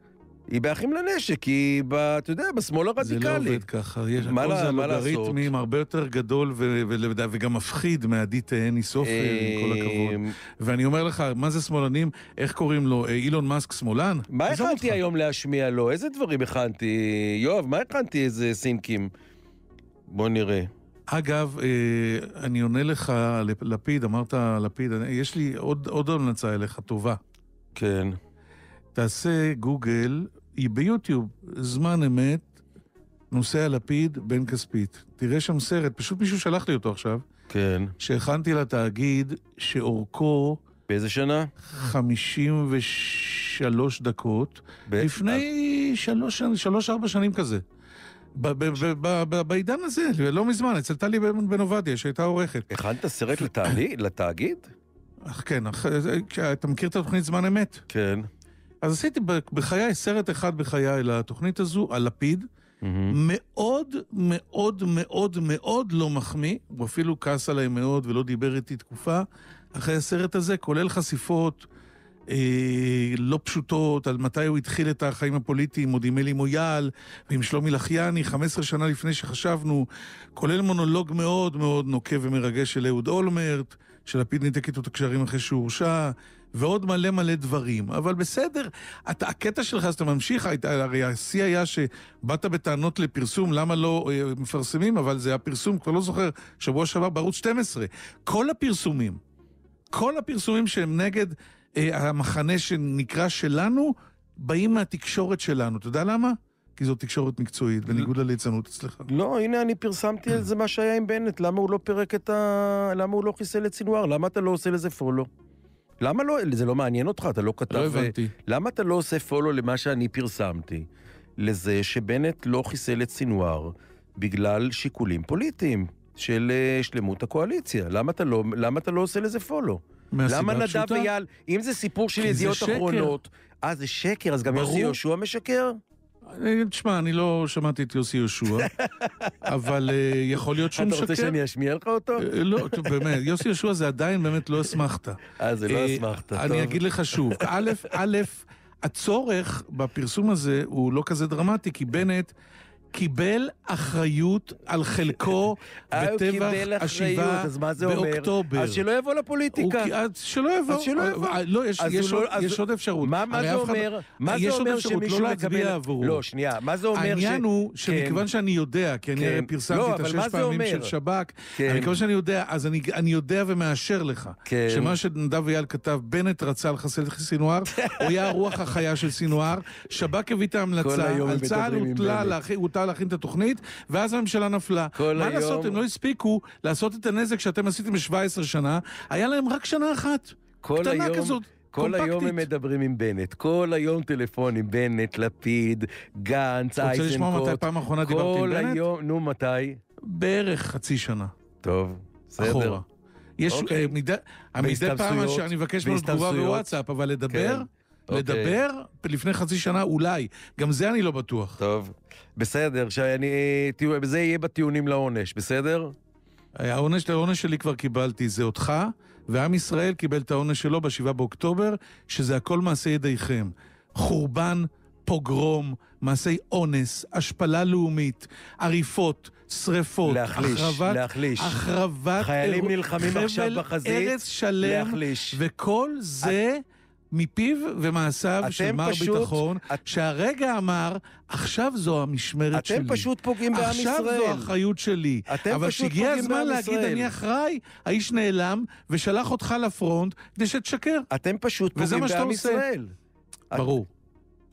היא באחים לנשק, היא, ב, אתה יודע, בשמאל הרדיקלי. זה לא עובד ככה, יש, מה הכל זה אלוגריתמים הרבה יותר גדול ו, ו, ו, וגם מפחיד מעדי תהני e סופר, עם כל אה, הכבוד. אמ- ואני אומר לך, מה זה שמאלנים? איך קוראים לו? אה, אילון מאסק שמאלן? מה הכנתי היום להשמיע לו? איזה דברים הכנתי? יואב, מה הכנתי איזה סינקים? בוא נראה. אגב, אה, אני עונה לך, לפיד, אמרת לפיד, יש לי עוד, עוד המלצה אליך, טובה. כן. תעשה גוגל, ביוטיוב, זמן אמת, נוסע לפיד, בן כספית. תראה שם סרט, פשוט מישהו שלח לי אותו עכשיו. כן. שהכנתי לתאגיד, שאורכו... באיזה שנה? 53 דקות. ב... לפני 3-4 שנים כזה. בעידן הזה, לא מזמן, אצל טלי בן עובדיה, שהייתה עורכת. הכנת סרט לתאגיד? אך כן, אה, אתה מכיר את התוכנית זמן אמת? כן. אז עשיתי בחיי, סרט אחד בחיי לתוכנית הזו, על לפיד. מאוד מאוד מאוד מאוד לא מחמיא, הוא אפילו כעס עליי מאוד ולא דיבר איתי תקופה, אחרי הסרט הזה, כולל חשיפות אה, לא פשוטות, על מתי הוא התחיל את החיים הפוליטיים, עוד עם אלי מויאל ועם שלומי לחיאני, 15 שנה לפני שחשבנו, כולל מונולוג מאוד מאוד נוקב ומרגש של אהוד אולמרט, שלפיד ניתק איתו את הקשרים אחרי שהוא הורשע, ועוד מלא מלא דברים. אבל בסדר, אתה, הקטע שלך, אז אתה ממשיך, היית, הרי השיא היה שבאת בטענות לפרסום, למה לא אה, מפרסמים, אבל זה היה פרסום, כבר לא זוכר, שבוע שעבר בערוץ 12. כל הפרסומים, כל הפרסומים שהם נגד אה, המחנה שנקרא שלנו, באים מהתקשורת שלנו. אתה יודע למה? כי זו תקשורת מקצועית, לא. בניגוד לליצנות אצלך. לא, הנה אני פרסמתי על זה מה שהיה עם בנט. למה הוא לא פירק את ה... למה הוא לא חיסל את סינואר? למה אתה לא עושה לזה פולו? למה לא? זה לא מעניין אותך, אתה לא כתב... לא אה, הבנתי. למה אתה לא עושה פולו למה שאני פרסמתי? לזה שבנט לא חיסל את סינואר בגלל שיקולים פוליטיים של אה, שלמות הקואליציה. למה אתה לא, למה אתה לא עושה לזה פולו? למה נדב אייל, אם זה סיפור של ידיעות אחרונות, אה, זה שקר, אז גם יוסי יהושע משקר? תשמע, אני לא שמעתי את יוסי יהושע, אבל אה, יכול להיות שהוא משקר. אתה רוצה שאני אשמיע לך אותו? אה, לא, באמת, יוסי יהושע זה עדיין באמת לא אסמכת. אה, זה לא אסמכת, אה, טוב. אני אגיד לך שוב, א', א', הצורך בפרסום הזה הוא לא כזה דרמטי, כי בנט... קיבל אחריות על חלקו אה, בטבח השבעה באוקטובר. אז שלא יבוא לפוליטיקה. הוא... אז שלא יבוא. אז שלא יבוא. אה, לא, יש, יש, לא, עוד, אז... יש עוד אפשרות. מה, מה זה לא- אומר? מה אה, זה אומר שמישהו לא מקבל... עבורו. לא, שנייה, מה זה אומר העניין ש... העניין הוא שמכיוון כן. שאני יודע, כי אני כן. לא, פרסמתי לא, את השש פעמים אומר? של שב"כ, כן. מכיוון שאני יודע, אז אני, אני יודע ומאשר לך, כן. שמה שנדב אייל כתב, בנט רצה לחסל את סינואר, הוא היה הרוח החיה של סינואר, שב"כ הביא את ההמלצה, על צה"ל הוטלה שעה להכין את התוכנית, ואז הממשלה נפלה. כל מה היום... מה לעשות, הם לא הספיקו לעשות את הנזק שאתם עשיתם ב-17 שנה, היה להם רק שנה אחת. קטנה היום... כזאת. כל קומפקטית. היום הם מדברים עם בנט, כל היום טלפונים, בנט, לפיד, גנץ, אייזנקוט. רוצה לשמוע מתי פעם אחרונה דיברתי עם בנט? כל היום, נו מתי? בערך חצי שנה. טוב, בסדר. אחורה. יש, אוקיי. אה, מידי, מדי פעם שאני מבקש ממנו תגובה בוואטסאפ, אבל לדבר, כן. אוקיי. לדבר לפני חצי שנה אולי, גם זה אני לא בטוח. טוב, בסדר, שאני... זה יהיה בטיעונים לעונש, בסדר? העונש, העונש שלי כבר קיבלתי, זה אותך, ועם ישראל קיבל את העונש שלו ב-7 באוקטובר, שזה הכל מעשה ידיכם. חורבן, פוגרום, מעשי אונס, השפלה לאומית, עריפות, שריפות, להחליש, החרבת, להחליש. החרבת, חיילים אירוע, נלחמים עכשיו בחזית, חבל ארץ שלם, להחליש. וכל זה... את... מפיו ומעשיו של מר פשוט, ביטחון, את... שהרגע אמר, עכשיו זו המשמרת אתם שלי. אתם פשוט פוגעים בעם ישראל. עכשיו זו האחריות שלי. אתם אבל כשהגיע הזמן להגיד, אני אחראי, האיש נעלם ושלח אותך לפרונט כדי שתשקר. אתם פשוט פוגעים בעם ישראל. וזה מה שאתה עושה. ברור.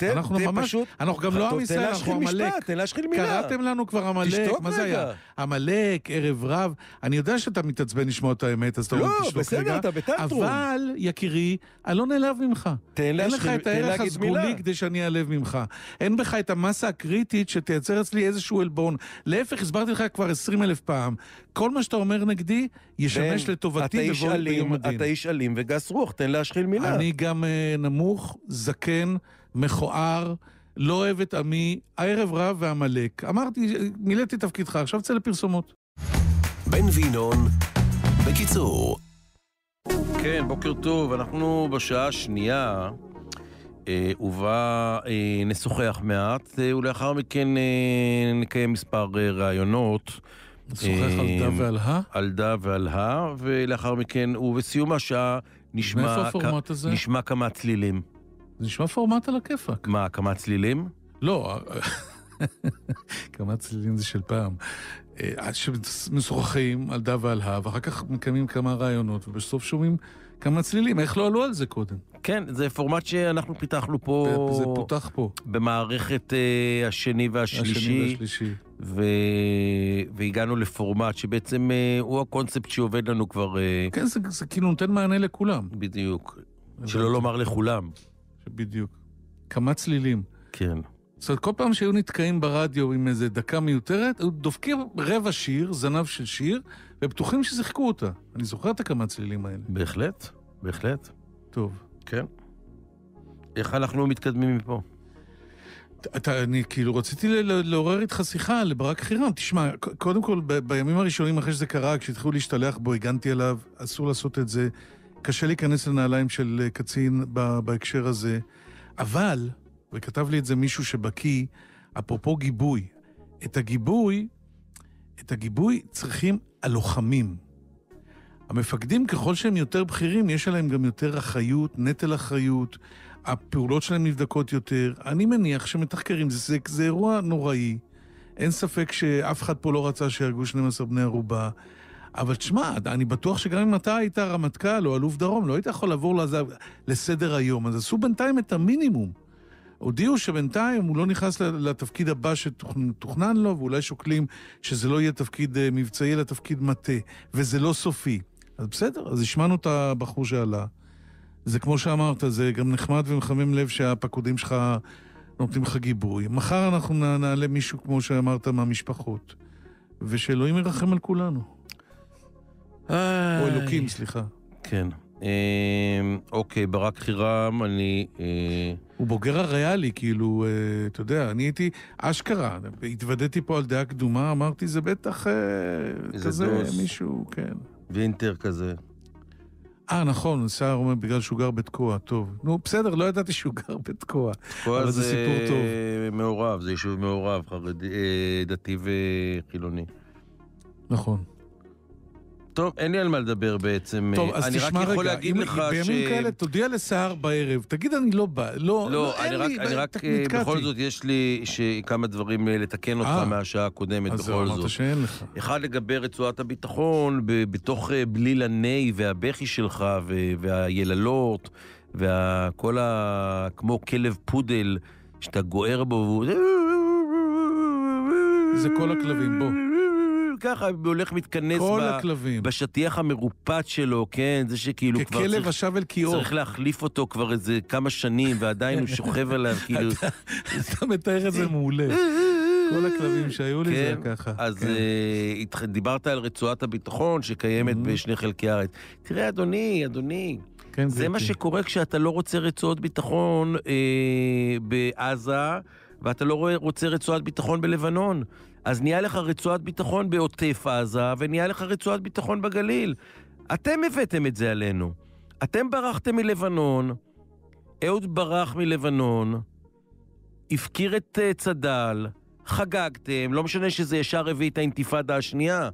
אתם, אנחנו ת, ממש, פשוט, אנחנו גם לא עם ישראל, אנחנו עמלק. תן תן להשחיל משפט, להשחיל מילה. קראתם לנו כבר עמלק, מה רגע. זה היה? עמלק, ערב רב. אני יודע שאתה מתעצבן לשמוע את האמת, אז אתה לא, תשתוק רגע. לא, בסדר, אתה בטנטרום. אבל, יקירי, אני לא נעלב ממך. תן לך את הערך הסגולי כדי שאני אעלב ממך. אין בך את המסה הקריטית שתייצר אצלי איזשהו עלבון. להפך, הסברתי לך כבר 20 אלף פעם. כל מה שאתה אומר נגדי, ישמש לטובתי בבוא ביום הדין. אתה איש אלים וגס רוח, תן להשחיל מילה. אני גם אה, נמוך, זקן. מכוער, לא אוהב את עמי, הערב רב ועמלק. אמרתי, מילאתי תפקידך, עכשיו צא לפרסומות. בן וינון, בקיצור. כן, בוקר טוב, אנחנו בשעה השנייה. אה, ובה אה, נשוחח מעט, אה, ולאחר מכן אה, נקיים מספר אה, ראיונות. נשוחח על דה ועל ה? על דה ועל ה, ולאחר מכן, ובסיום השעה נשמע, כ... נשמע כמה צלילים. זה נשמע פורמט על הכיפאק. מה, כמה צלילים? לא, כמה צלילים זה של פעם. עד אה, אה, שמשוחחים על דה ועל הא, ואחר כך מקיימים כמה רעיונות, ובסוף שומעים כמה צלילים, איך לא עלו על זה קודם? כן, זה פורמט שאנחנו פיתחנו פה... זה פותח פה. במערכת uh, השני והשלישי. השני והשלישי. ו... והגענו לפורמט שבעצם uh, הוא הקונספט שעובד לנו כבר... Uh... כן, זה, זה כאילו נותן מענה לכולם. בדיוק. שלא לומר לכולם. בדיוק. כמה צלילים. כן. זאת אומרת, כל פעם שהיו נתקעים ברדיו עם איזה דקה מיותרת, היו דופקים רבע שיר, זנב של שיר, ובטוחים ששיחקו אותה. אני זוכר את הכמה צלילים האלה. בהחלט, בהחלט. טוב. כן. איך אנחנו מתקדמים מפה? אתה, אני כאילו רציתי לעורר איתך שיחה לברק חירם. תשמע, קודם כל, ב- בימים הראשונים אחרי שזה קרה, כשהתחילו להשתלח בו, הגנתי עליו, אסור לעשות את זה. קשה להיכנס לנעליים של אה, קצין בהקשר הזה, אבל, וכתב לי את זה מישהו שבקיא, אפרופו גיבוי, את הגיבוי, את הגיבוי צריכים הלוחמים. המפקדים, ככל שהם יותר בכירים, יש עליהם גם יותר אחריות, נטל אחריות, הפעולות שלהם נבדקות יותר. אני מניח שמתחקרים, זה, זה, זה אירוע נוראי. אין ספק שאף אחד פה לא רצה שיהרגו 12 בני ערובה. אבל תשמע, אני בטוח שגם אם אתה היית רמטכ"ל או אלוף דרום, לא היית יכול לעבור לזה, לסדר היום. אז עשו בינתיים את המינימום. הודיעו שבינתיים הוא לא נכנס לתפקיד הבא שתוכנן לו, ואולי שוקלים שזה לא יהיה תפקיד אה, מבצעי, אלא תפקיד מטה, וזה לא סופי. אז בסדר, אז השמענו את הבחור שעלה. זה כמו שאמרת, זה גם נחמד ומחמם לב שהפקודים שלך נותנים לך גיבוי. מחר אנחנו נעלה מישהו, כמו שאמרת, מהמשפחות. ושאלוהים ירחם על כולנו. או אלוקים, סליחה. כן. אמ, אוקיי, ברק חירם, אני... אה, הוא בוגר הריאלי, כאילו, אה, אתה יודע, אני הייתי, אשכרה, התוודעתי פה על דעה קדומה, אמרתי, זה בטח אה, כזה מישהו, כן. וינטר כזה. אה, נכון, סער אומר, בגלל שהוא גר בתקוע, טוב. נו, בסדר, לא ידעתי שהוא גר בתקוע. תקוע זה, זה סיפור טוב. מעורב, זה יישוב מעורב, חרדי, דתי וחילוני. נכון. טוב, אין לי על מה לדבר בעצם. טוב, אז אני תשמע רגע. רק יכול להגיד אם, לך בימים ש... כאלה, תודיע לסער בערב, תגיד אני לא בא, לא, לא, לא אני רק, לי, אני אה, רק אה, נתקעתי. בכל זאת, יש לי ש... כמה דברים אה, לתקן אותך 아, מהשעה הקודמת, בכל זאת. אז אמרת שאין לך. אחד לגבי רצועת הביטחון, ב... בתוך בליל הנהי והבכי שלך ו... והיללות, וכל ה... כמו כלב פודל שאתה גוער בו, והוא... זה כל הכלבים, בוא. ככה הולך מתכנס כל ב... הכלבים. בשטיח המרופט שלו, כן? זה שכאילו כבר צריך... ככלב השב אל קיאור. צריך להחליף אותו כבר איזה כמה שנים, ועדיין הוא שוכב עליו, כאילו... אתה מתאר את זה מעולה. כל הכלבים שהיו לי כן, זה ככה. אז כן. uh, דיברת על רצועת הביטחון שקיימת mm-hmm. בשני חלקי הארץ. תראה, אדוני, אדוני, כן, זה מה שקורה כשאתה לא רוצה רצועות ביטחון אה, בעזה, ואתה לא רוצה רצועת ביטחון בלבנון. אז נהיה לך רצועת ביטחון בעוטף עזה, ונהיה לך רצועת ביטחון בגליל. אתם הבאתם את זה עלינו. אתם ברחתם מלבנון, אהוד ברח מלבנון, הפקיר את אה, צד"ל, חגגתם, לא משנה שזה ישר הביא את האינתיפאדה השנייה,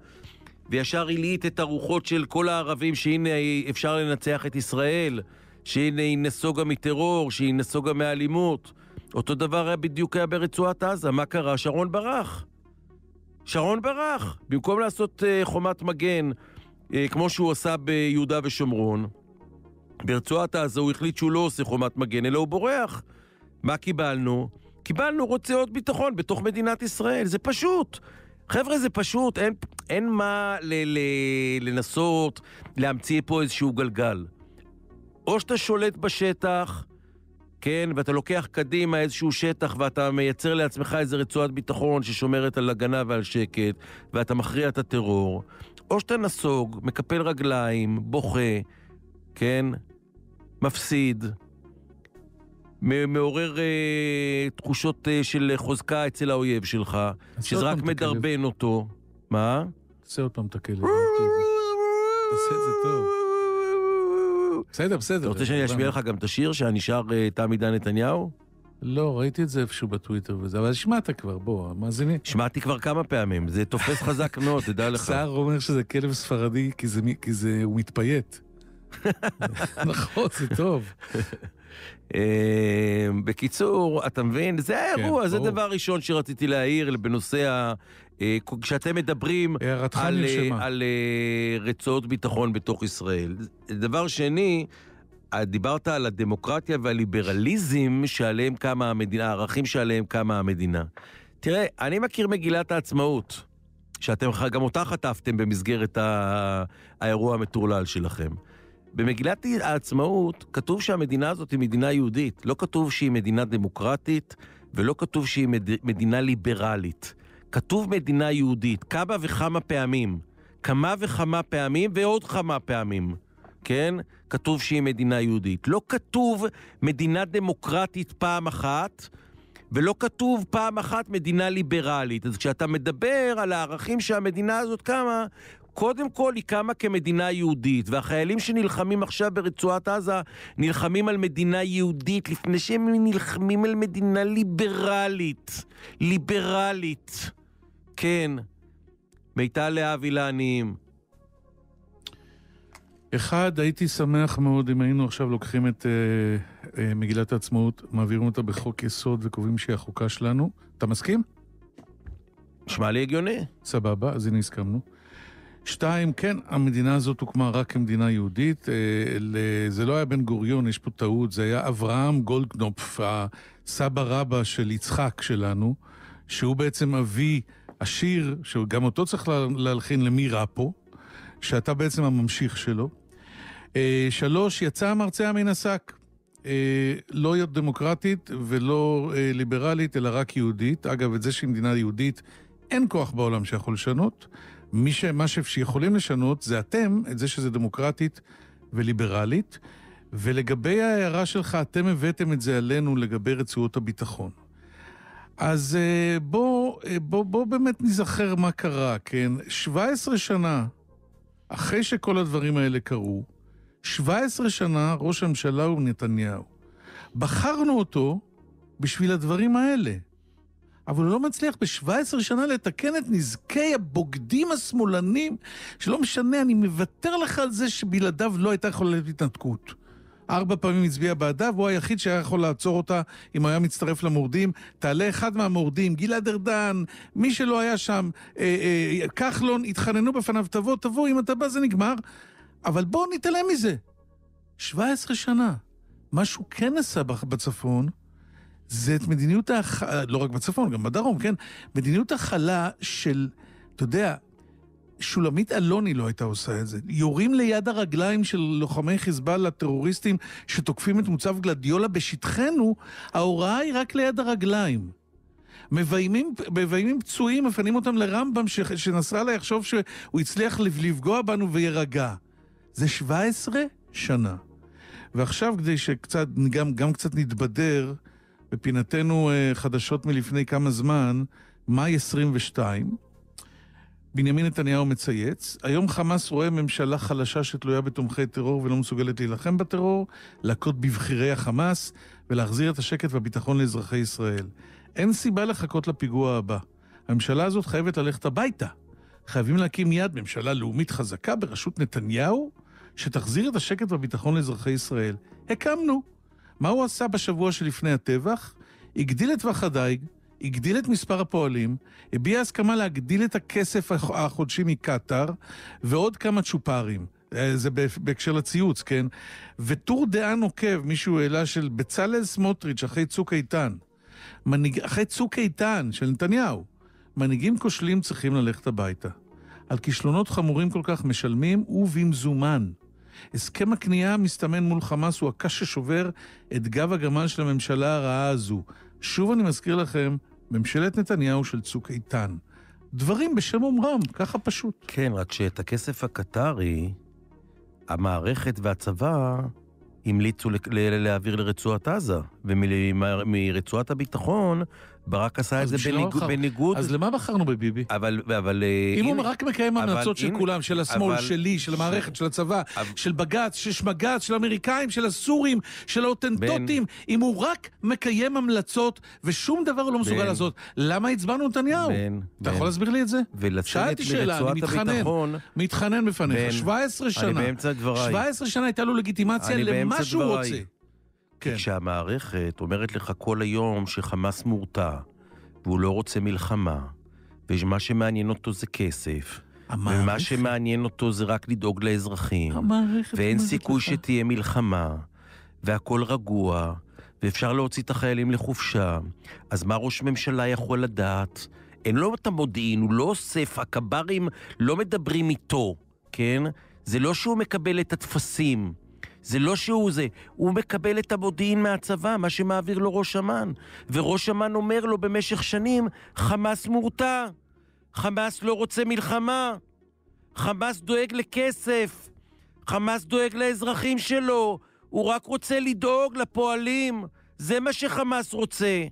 וישר הלהיט את הרוחות של כל הערבים שהנה אפשר לנצח את ישראל, שהנה היא נסוגה מטרור, שהיא נסוגה מאלימות. אותו דבר היה בדיוק היה ברצועת עזה, מה קרה? שרון ברח. שרון ברח. במקום לעשות אה, חומת מגן, אה, כמו שהוא עשה ביהודה ושומרון, ברצועת עזה הוא החליט שהוא לא עושה חומת מגן, אלא הוא בורח. מה קיבלנו? קיבלנו רוצאות ביטחון בתוך מדינת ישראל, זה פשוט. חבר'ה, זה פשוט, אין, אין מה ל, ל, לנסות להמציא פה איזשהו גלגל. או שאתה שולט בשטח, כן? ואתה לוקח קדימה איזשהו שטח ואתה מייצר לעצמך איזו רצועת ביטחון ששומרת על הגנה ועל שקט, ואתה מכריע את הטרור, או שאתה נסוג, מקפל רגליים, בוכה, כן? מפסיד, מעורר אה, תחושות אה, של חוזקה אצל האויב שלך, שזה רק מדרבן אותו. מה? תעשה עוד פעם את הכלב. תעשה את זה טוב. בסדר, בסדר. אתה רוצה שאני אשמיע לך גם את השיר שהנשאר אה, תם עידן נתניהו? לא, ראיתי את זה איפשהו בטוויטר וזה, אבל שמעת כבר, בוא, המאזינים. שמעתי כבר כמה פעמים, זה תופס חזק מאוד, תדע לך. סער אומר שזה כלב ספרדי כי זה, כי זה הוא מתפייט. נכון, זה טוב. אה, בקיצור, אתה מבין? זה האירוע, כן, זה דבר ראשון שרציתי להעיר בנושא אה, כשאתם מדברים על, אה, על אה, רצועות ביטחון בתוך ישראל. דבר שני, דיברת על הדמוקרטיה והליברליזם שעליהם קמה המדינה, הערכים שעליהם קמה המדינה. תראה, אני מכיר מגילת העצמאות, שאתם גם אותה חטפתם במסגרת האירוע המטורלל שלכם. במגילת העצמאות כתוב שהמדינה הזאת היא מדינה יהודית, לא כתוב שהיא מדינה דמוקרטית ולא כתוב שהיא מדינה ליברלית. כתוב מדינה יהודית כמה וכמה פעמים. כמה וכמה פעמים ועוד כמה פעמים. כן? כתוב שהיא מדינה יהודית. לא כתוב מדינה דמוקרטית פעם אחת, ולא כתוב פעם אחת מדינה ליברלית. אז כשאתה מדבר על הערכים שהמדינה הזאת קמה, קודם כל היא קמה כמדינה יהודית, והחיילים שנלחמים עכשיו ברצועת עזה נלחמים על מדינה יהודית לפני שהם נלחמים על מדינה ליברלית. ליברלית. כן, מיטל להבי לעניים. אחד, הייתי שמח מאוד אם היינו עכשיו לוקחים את אה, אה, מגילת העצמאות, מעבירים אותה בחוק יסוד וקובעים שהיא החוקה שלנו. אתה מסכים? נשמע לי הגיוני. סבבה, אז הנה הסכמנו. שתיים, כן, המדינה הזאת הוקמה רק כמדינה יהודית. אה, זה לא היה בן גוריון, יש פה טעות, זה היה אברהם גולדקנופ, הסבא רבא של יצחק שלנו, שהוא בעצם אבי השיר, שגם אותו צריך להלחין למי רע פה, שאתה בעצם הממשיך שלו. אה, שלוש, יצא המרצע מן השק. אה, לא להיות דמוקרטית ולא ליברלית, אלא רק יהודית. אגב, את זה שהיא מדינה יהודית, אין כוח בעולם שיכול לשנות. מי ש... מה שיכולים לשנות זה אתם, את זה שזה דמוקרטית וליברלית. ולגבי ההערה שלך, אתם הבאתם את זה עלינו לגבי רצועות הביטחון. אז אה, בוא, אה, בוא, בוא באמת נזכר מה קרה, כן? 17 שנה אחרי שכל הדברים האלה קרו, 17 שנה ראש הממשלה הוא נתניהו. בחרנו אותו בשביל הדברים האלה. אבל הוא לא מצליח ב-17 שנה לתקן את נזקי הבוגדים השמאלנים, שלא משנה, אני מוותר לך על זה שבלעדיו לא הייתה יכולה להיות התנתקות. ארבע פעמים הצביע בעדה, והוא היחיד שהיה יכול לעצור אותה אם היה מצטרף למורדים. תעלה אחד מהמורדים, גלעד ארדן, מי שלא היה שם, כחלון, אה, אה, התחננו בפניו, תבוא, תבוא, אם אתה בא זה נגמר. אבל בואו נתעלם מזה. 17 שנה. מה שהוא כן עשה בצפון, זה את מדיניות ההכלה, לא רק בצפון, גם בדרום, כן? מדיניות הכלה של, אתה יודע, שולמית אלוני לא הייתה עושה את זה. יורים ליד הרגליים של לוחמי חיזבאללה, טרוריסטים שתוקפים את מוצב גלדיולה בשטחנו, ההוראה היא רק ליד הרגליים. מביימים, מביימים פצועים, מפנים אותם לרמב"ם, ש, שנסראללה יחשוב שהוא הצליח לפגוע בנו ויירגע. זה 17 שנה. ועכשיו, כדי שגם גם קצת נתבדר, בפינתנו אה, חדשות מלפני כמה זמן, מאי 22, בנימין נתניהו מצייץ, היום חמאס רואה ממשלה חלשה שתלויה בתומכי טרור ולא מסוגלת להילחם בטרור, להכות בבכירי החמאס ולהחזיר את השקט והביטחון לאזרחי ישראל. אין סיבה לחכות לפיגוע הבא. הממשלה הזאת חייבת ללכת הביתה. חייבים להקים מיד ממשלה לאומית חזקה בראשות נתניהו, שתחזיר את השקט והביטחון לאזרחי ישראל. הקמנו. מה הוא עשה בשבוע שלפני הטבח? הגדיל את טווח הדייג, הגדיל את מספר הפועלים, הביע הסכמה להגדיל את הכסף החודשי מקטאר, ועוד כמה צ'ופרים. אה, זה בהקשר לציוץ, כן? וטור דעה נוקב, מישהו העלה של בצלאל סמוטריץ' אחרי צוק איתן. מנהיג... אחרי צוק איתן של נתניהו. מנהיגים כושלים צריכים ללכת הביתה. על כישלונות חמורים כל כך משלמים ובמזומן. הסכם הכניעה המסתמן מול חמאס הוא הקש ששובר את גב הגמל של הממשלה הרעה הזו. שוב אני מזכיר לכם, ממשלת נתניהו של צוק איתן. דברים בשם אומרם, ככה פשוט. כן, רק שאת הכסף הקטרי, המערכת והצבא המליצו להעביר לרצועת עזה, ומרצועת הביטחון ברק עשה את זה לא בניגוד, בחר... בניגוד... אז למה בחרנו בביבי? אבל... אבל אה, אם הנה... הוא רק מקיים המלצות של הנה... כולם, של השמאל, אבל... שלי, של המערכת, של הצבא, אבל... של בג"ץ, של שמג"ץ, של האמריקאים, של הסורים, של האותנטוטים, בין... אם הוא רק מקיים המלצות ושום דבר הוא לא מסוגל בין... לעשות, למה הצבענו נתניהו? בין... אתה יכול להסביר לי את זה? שאלתי שאלה, אני מתחנן, הביטחון... מתחנן בפניך, בין... 17 שנה, 17 שנה הייתה לו לגיטימציה למה שהוא רוצה. כן. כי כשהמערכת אומרת לך כל היום שחמאס מורתע, והוא לא רוצה מלחמה, ומה שמעניין אותו זה כסף, המערכת. ומה שמעניין אותו זה רק לדאוג לאזרחים, המערכת ואין סיכוי לך. שתהיה מלחמה, והכל רגוע, ואפשר להוציא את החיילים לחופשה, אז מה ראש ממשלה יכול לדעת? אין לו את המודיעין, הוא לא אוסף, הקברים לא מדברים איתו, כן? זה לא שהוא מקבל את הטפסים. זה לא שהוא זה, הוא מקבל את המודיעין מהצבא, מה שמעביר לו ראש אמ"ן. וראש אמ"ן אומר לו במשך שנים, חמאס מורתע, חמאס לא רוצה מלחמה, חמאס דואג לכסף, חמאס דואג לאזרחים שלו, הוא רק רוצה לדאוג לפועלים, זה מה שחמאס רוצה.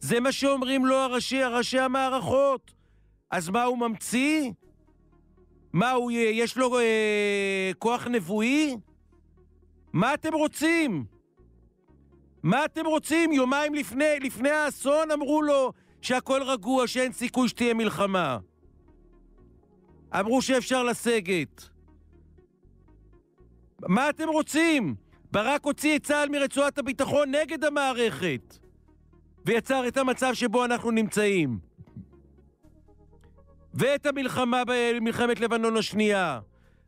זה מה שאומרים לו הראשי, הראשי המערכות. אז מה הוא ממציא? מה, הוא, יש לו אה, כוח נבואי? מה אתם רוצים? מה אתם רוצים? יומיים לפני, לפני האסון אמרו לו שהכל רגוע, שאין סיכוי שתהיה מלחמה. אמרו שאפשר לסגת. מה אתם רוצים? ברק הוציא את צה"ל מרצועת הביטחון נגד המערכת, ויצר את המצב שבו אנחנו נמצאים. ואת המלחמה במלחמת לבנון השנייה.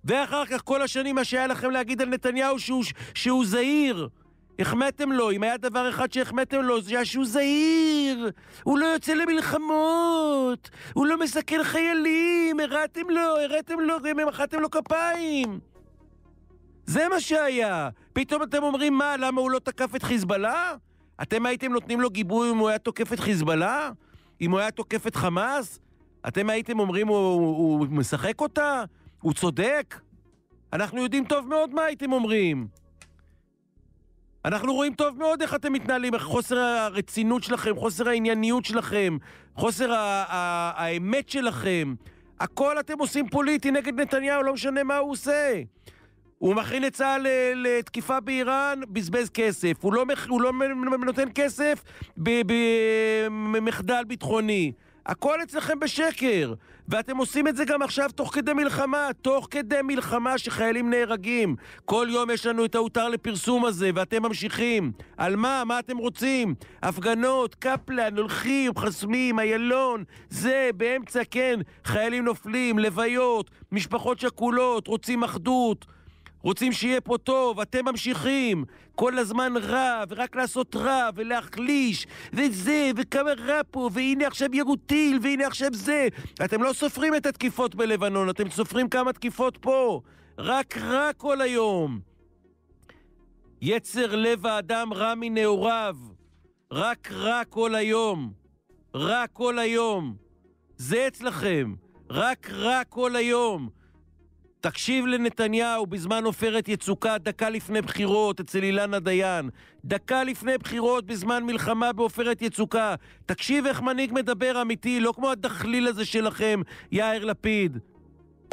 ואחר כך כל השנים מה שהיה לכם להגיד על נתניהו שהוא, שהוא זהיר. החמאתם לו, אם היה דבר אחד שהחמאתם לו, זה היה שהוא זהיר, הוא לא יוצא למלחמות, הוא לא מסכן חיילים, הראתם לו, הראתם לו, מחאתם לו כפיים. זה מה שהיה. פתאום אתם אומרים, מה, למה הוא לא תקף את חיזבאללה? אתם הייתם נותנים לו גיבוי אם הוא היה תוקף את חיזבאללה? אם הוא היה תוקף את חמאס? אתם הייתם אומרים, הוא, הוא, הוא משחק אותה? הוא צודק? אנחנו יודעים טוב מאוד מה הייתם אומרים. אנחנו רואים טוב מאוד איך אתם מתנהלים, איך חוסר הרצינות שלכם, חוסר הענייניות שלכם, חוסר ה- ה- האמת שלכם. הכל אתם עושים פוליטי נגד נתניהו, לא משנה מה הוא עושה. הוא מכין את צה"ל לתקיפה באיראן, בזבז כסף. הוא לא, הוא לא נותן כסף במחדל ביטחוני. הכל אצלכם בשקר. ואתם עושים את זה גם עכשיו תוך כדי מלחמה, תוך כדי מלחמה שחיילים נהרגים. כל יום יש לנו את ההותר לפרסום הזה, ואתם ממשיכים. על מה? מה אתם רוצים? הפגנות, קפלן, הולכים, חסמים, איילון, זה, באמצע, כן, חיילים נופלים, לוויות, משפחות שכולות, רוצים אחדות. רוצים שיהיה פה טוב, אתם ממשיכים. כל הזמן רע, ורק לעשות רע, ולהחליש, וזה, וכמה רע פה, והנה עכשיו ירו טיל, והנה עכשיו זה. אתם לא סופרים את התקיפות בלבנון, אתם סופרים כמה תקיפות פה. רק רע כל היום. יצר לב האדם רע מנעוריו. רק רע כל היום. רע כל היום. זה אצלכם. רק רע כל היום. תקשיב לנתניהו בזמן עופרת יצוקה, דקה לפני בחירות אצל אילנה דיין. דקה לפני בחירות בזמן מלחמה בעופרת יצוקה. תקשיב איך מנהיג מדבר אמיתי, לא כמו הדחליל הזה שלכם, יאיר לפיד.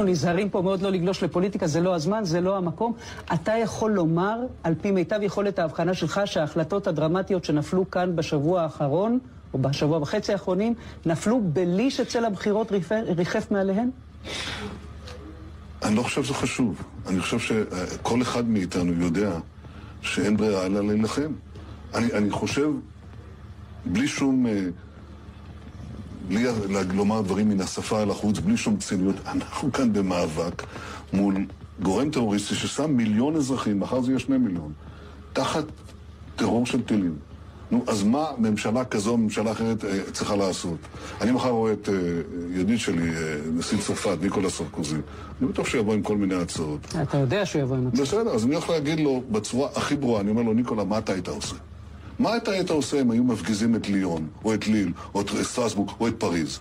נזהרים פה מאוד לא לגלוש לפוליטיקה, זה לא הזמן, זה לא המקום. אתה יכול לומר, על פי מיטב יכולת ההבחנה שלך, שההחלטות הדרמטיות שנפלו כאן בשבוע האחרון, או בשבוע וחצי האחרונים, נפלו בלי שצל הבחירות ריחף מעליהן? אני לא חושב שזה חשוב. אני חושב שכל אחד מאיתנו יודע שאין ברירה אלא להילחם. אני, אני חושב, בלי שום... אה, בלי לומר דברים מן השפה אל החוץ, בלי שום ציניות, אנחנו כאן במאבק מול גורם טרוריסטי ששם מיליון אזרחים, מחר זה יהיה שני מיליון, תחת טרור של טילים. נו, אז מה ממשלה כזו, ממשלה אחרת אה, צריכה לעשות? אני מחר רואה את אה, ידיד שלי, אה, נשיא צרפת, ניקולה סרקוזי. אני בטוח שהוא יבוא עם כל מיני הצעות. אתה יודע שהוא יבוא עם הצעות. בסדר, אז אני יכול להגיד לו בצורה הכי ברורה, אני אומר לו, ניקולה, מה אתה היית עושה? מה אתה היית עושה אם היו מפגיזים את ליאון, או את ליל, או את סטרסבורג, או את פריז?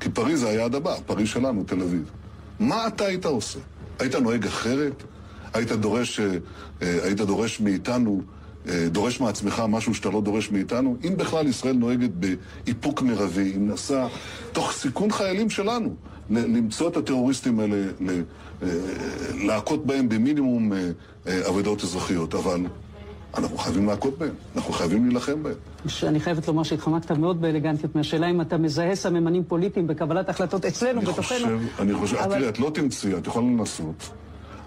כי פריז זה היעד הבא, פריז שלנו, תל אביב. מה אתה היית עושה? היית נוהג אחרת? היית דורש, היית דורש מאיתנו... דורש מעצמך משהו שאתה לא דורש מאיתנו, אם בכלל ישראל נוהגת באיפוק מרבי, היא מנסה, תוך סיכון חיילים שלנו, למצוא את הטרוריסטים האלה, אה, להכות בהם במינימום אה, אה, אבדות אזרחיות, אבל אנחנו חייבים להכות בהם, אנחנו חייבים להילחם בהם. אני חייבת לומר שהתחמקת מאוד באלגנטיות מהשאלה אם אתה מזהה סממנים פוליטיים בקבלת החלטות אצלנו, בתוכנו. אני חושב, אני חושב, תראי, את לא תמצאי, את יכולה לנסות,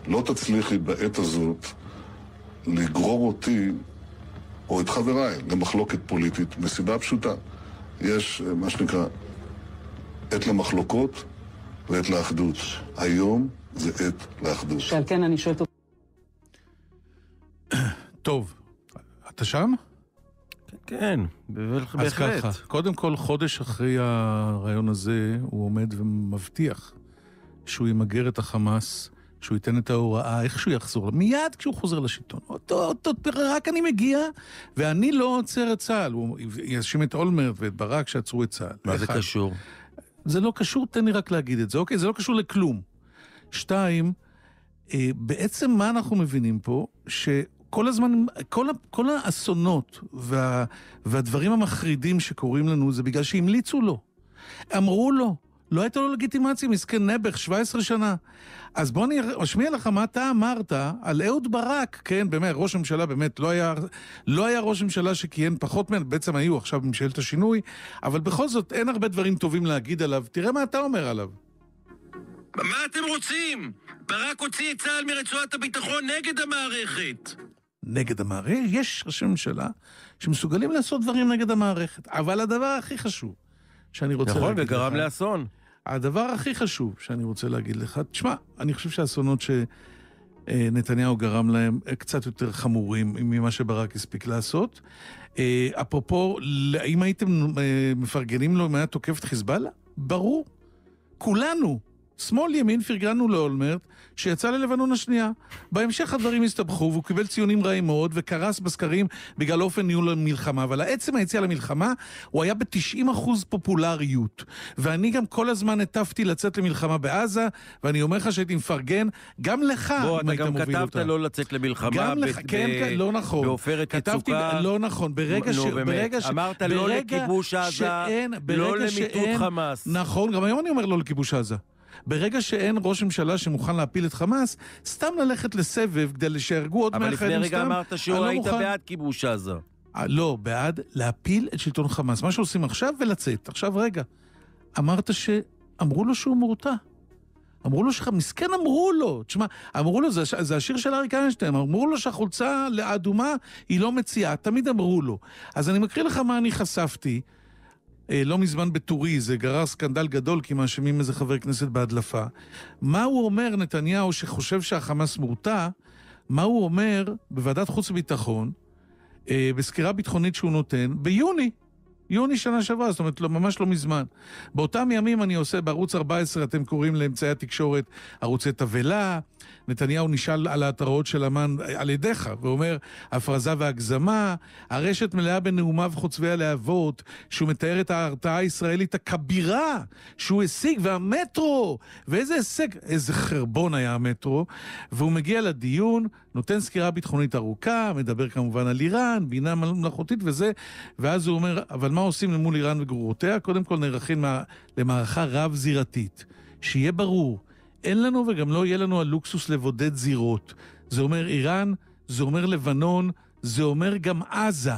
לא תצליחי בעת הזאת. לגרור אותי, או את חבריי, למחלוקת פוליטית, מסיבה פשוטה. יש אה, מה שנקרא עת למחלוקות ועת לאחדות. היום זה עת לאחדות. שעל כן אני שואלת טוב, אתה שם? כן, כן, בהחלט. אז ככה, קודם כל, חודש אחרי הרעיון הזה, הוא עומד ומבטיח שהוא ימגר את החמאס שהוא ייתן את ההוראה, איך שהוא יחזור, מיד כשהוא חוזר לשלטון. אותו, אותו, רק אני מגיע, ואני לא עוצר את צה"ל. הוא יאשים את אולמרט ואת ברק שעצרו את צה"ל. מה זה קשור? זה לא קשור, תן לי רק להגיד את זה, אוקיי? זה לא קשור לכלום. שתיים, אה, בעצם מה אנחנו מבינים פה? ש... כל הזמן, כל, כל האסונות וה, והדברים המחרידים שקורים לנו זה בגלל שהמליצו לו. אמרו לו, לא הייתה לו לגיטימציה, מסכן נעבך, 17 שנה. אז בוא אני אשמיע לך מה אתה אמרת על אהוד ברק, כן, באמת, ראש הממשלה באמת לא היה, לא היה ראש ממשלה שכיהן פחות מהם, בעצם היו עכשיו ממשלת השינוי, אבל בכל זאת אין הרבה דברים טובים להגיד עליו, תראה מה אתה אומר עליו. מה אתם רוצים? ברק הוציא את צה"ל מרצועת הביטחון נגד המערכת. נגד המערכת? יש ראשי ממשלה שמסוגלים לעשות דברים נגד המערכת, אבל הדבר הכי חשוב, שאני רוצה נכון, להגיד לך. נכון, וגרם לאסון. הדבר הכי חשוב שאני רוצה להגיד לך, תשמע, אני חושב שהאסונות שנתניהו אה, גרם להם אה, קצת יותר חמורים ממה שברק הספיק לעשות. אה, אפרופו, האם הייתם מפרגנים לו אם היה תוקף את חיזבאללה? ברור. כולנו, שמאל ימין, פרגנו לאולמרט, שיצא ללבנון השנייה. בהמשך הדברים הסתבכו והוא קיבל ציונים רעים מאוד וקרס בסקרים בגלל אופן ניהול המלחמה. אבל עצם היציאה למלחמה, הוא היה ב-90% פופולריות. ואני גם כל הזמן הטפתי לצאת למלחמה בעזה, ואני אומר לך שהייתי מפרגן, גם לך, בוא, אם היית מוביל אותה. בוא, אתה גם כתבת לא לצאת למלחמה. גם לך, כן, כן, לא נכון. בעופרת יצוקה. לא נכון, ברגע ש... נו, באמת. ש- אמרת לא לכיבוש עזה, שאין, לא למיטוט חמאס. נכון, גם היום אני אומר לא לכיבוש עזה. ברגע שאין ראש ממשלה שמוכן להפיל את חמאס, סתם ללכת לסבב כדי שיהרגו עוד מאה חיילים סתם. אבל לפני רגע אמרת שהוא לא היית מוכן... בעד כיבוש עזה. אה, לא, בעד להפיל את שלטון חמאס. מה שעושים עכשיו ולצאת. עכשיו רגע, אמרת שאמרו לו שהוא מורתע. אמרו לו שלך, מסכן אמרו לו, תשמע, אמרו לו, זה, זה השיר של אריק איינשטיין, אמרו לו שהחולצה האדומה היא לא מציאה, תמיד אמרו לו. אז אני מקריא לך מה אני חשפתי. אה, לא מזמן בטורי, זה גרר סקנדל גדול, כי מאשימים איזה חבר כנסת בהדלפה. מה הוא אומר, נתניהו, שחושב שהחמאס מורתע, מה הוא אומר בוועדת חוץ וביטחון, אה, בסקירה ביטחונית שהוא נותן, ביוני, יוני שנה שעברה, זאת אומרת, לא, ממש לא מזמן. באותם ימים אני עושה בערוץ 14, אתם קוראים לאמצעי התקשורת ערוצי תבלה, נתניהו נשאל על ההתראות של אמ"ן על ידיך, ואומר, הפרזה והגזמה, הרשת מלאה בנאומיו חוצבי הלהבות, שהוא מתאר את ההרתעה הישראלית הכבירה שהוא השיג, והמטרו, ואיזה הישג, איזה חרבון היה המטרו, והוא מגיע לדיון, נותן סקירה ביטחונית ארוכה, מדבר כמובן על איראן, בינה מלאכותית וזה, ואז הוא אומר, אבל מה עושים למול איראן וגרורותיה? קודם כל נערכים למערכה רב-זירתית. שיהיה ברור, אין לנו וגם לא יהיה לנו הלוקסוס לבודד זירות. זה אומר איראן, זה אומר לבנון, זה אומר גם עזה.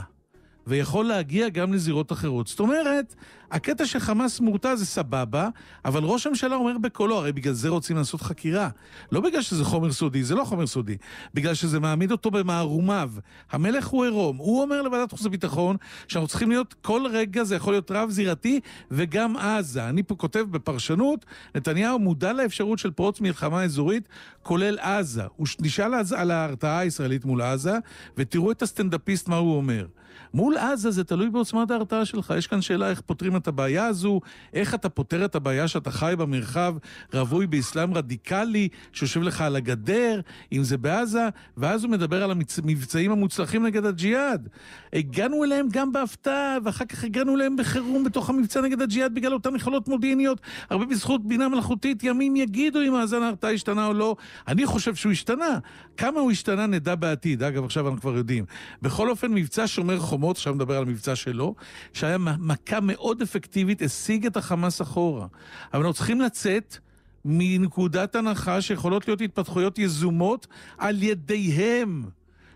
ויכול להגיע גם לזירות אחרות. זאת אומרת, הקטע שחמאס מורתע זה סבבה, אבל ראש הממשלה אומר בקולו, הרי בגלל זה רוצים לעשות חקירה. לא בגלל שזה חומר סודי, זה לא חומר סודי, בגלל שזה מעמיד אותו במערומיו. המלך הוא עירום. הוא אומר לוועדת חוץ וביטחון שאנחנו צריכים להיות, כל רגע זה יכול להיות רב-זירתי, וגם עזה. אני פה כותב בפרשנות, נתניהו מודע לאפשרות של פרוץ מלחמה אזורית, כולל עזה. הוא נשאל על ההרתעה הישראלית מול עזה, ותראו את הסטנדאפיסט מה הוא אומר. מול עזה זה תלוי בעוצמת ההרתעה שלך. יש כאן שאלה איך פותרים את הבעיה הזו, איך אתה פותר את הבעיה שאתה חי במרחב רווי באסלאם רדיקלי שיושב לך על הגדר, אם זה בעזה, ואז הוא מדבר על המבצעים המוצלחים נגד הג'יהאד. הגענו אליהם גם בהפתעה, ואחר כך הגענו אליהם בחירום בתוך המבצע נגד הג'יהאד בגלל אותן יכולות מודיעיניות, הרבה בזכות בינה מלאכותית, ימים יגידו אם מאזן ההרתעה השתנה או לא. אני חושב שהוא השתנה. כמה הוא השתנה נדע בעתיד, אגב עכשיו אנחנו כבר יודעים. בכל אופן, מבצע שומר חומות, עכשיו נדבר על המבצע שלו, שהיה מכה מאוד אפקטיבית, השיג את החמאס אחורה. אבל אנחנו צריכים לצאת מנקודת הנחה שיכולות להיות התפתחויות יזומות על ידיהם,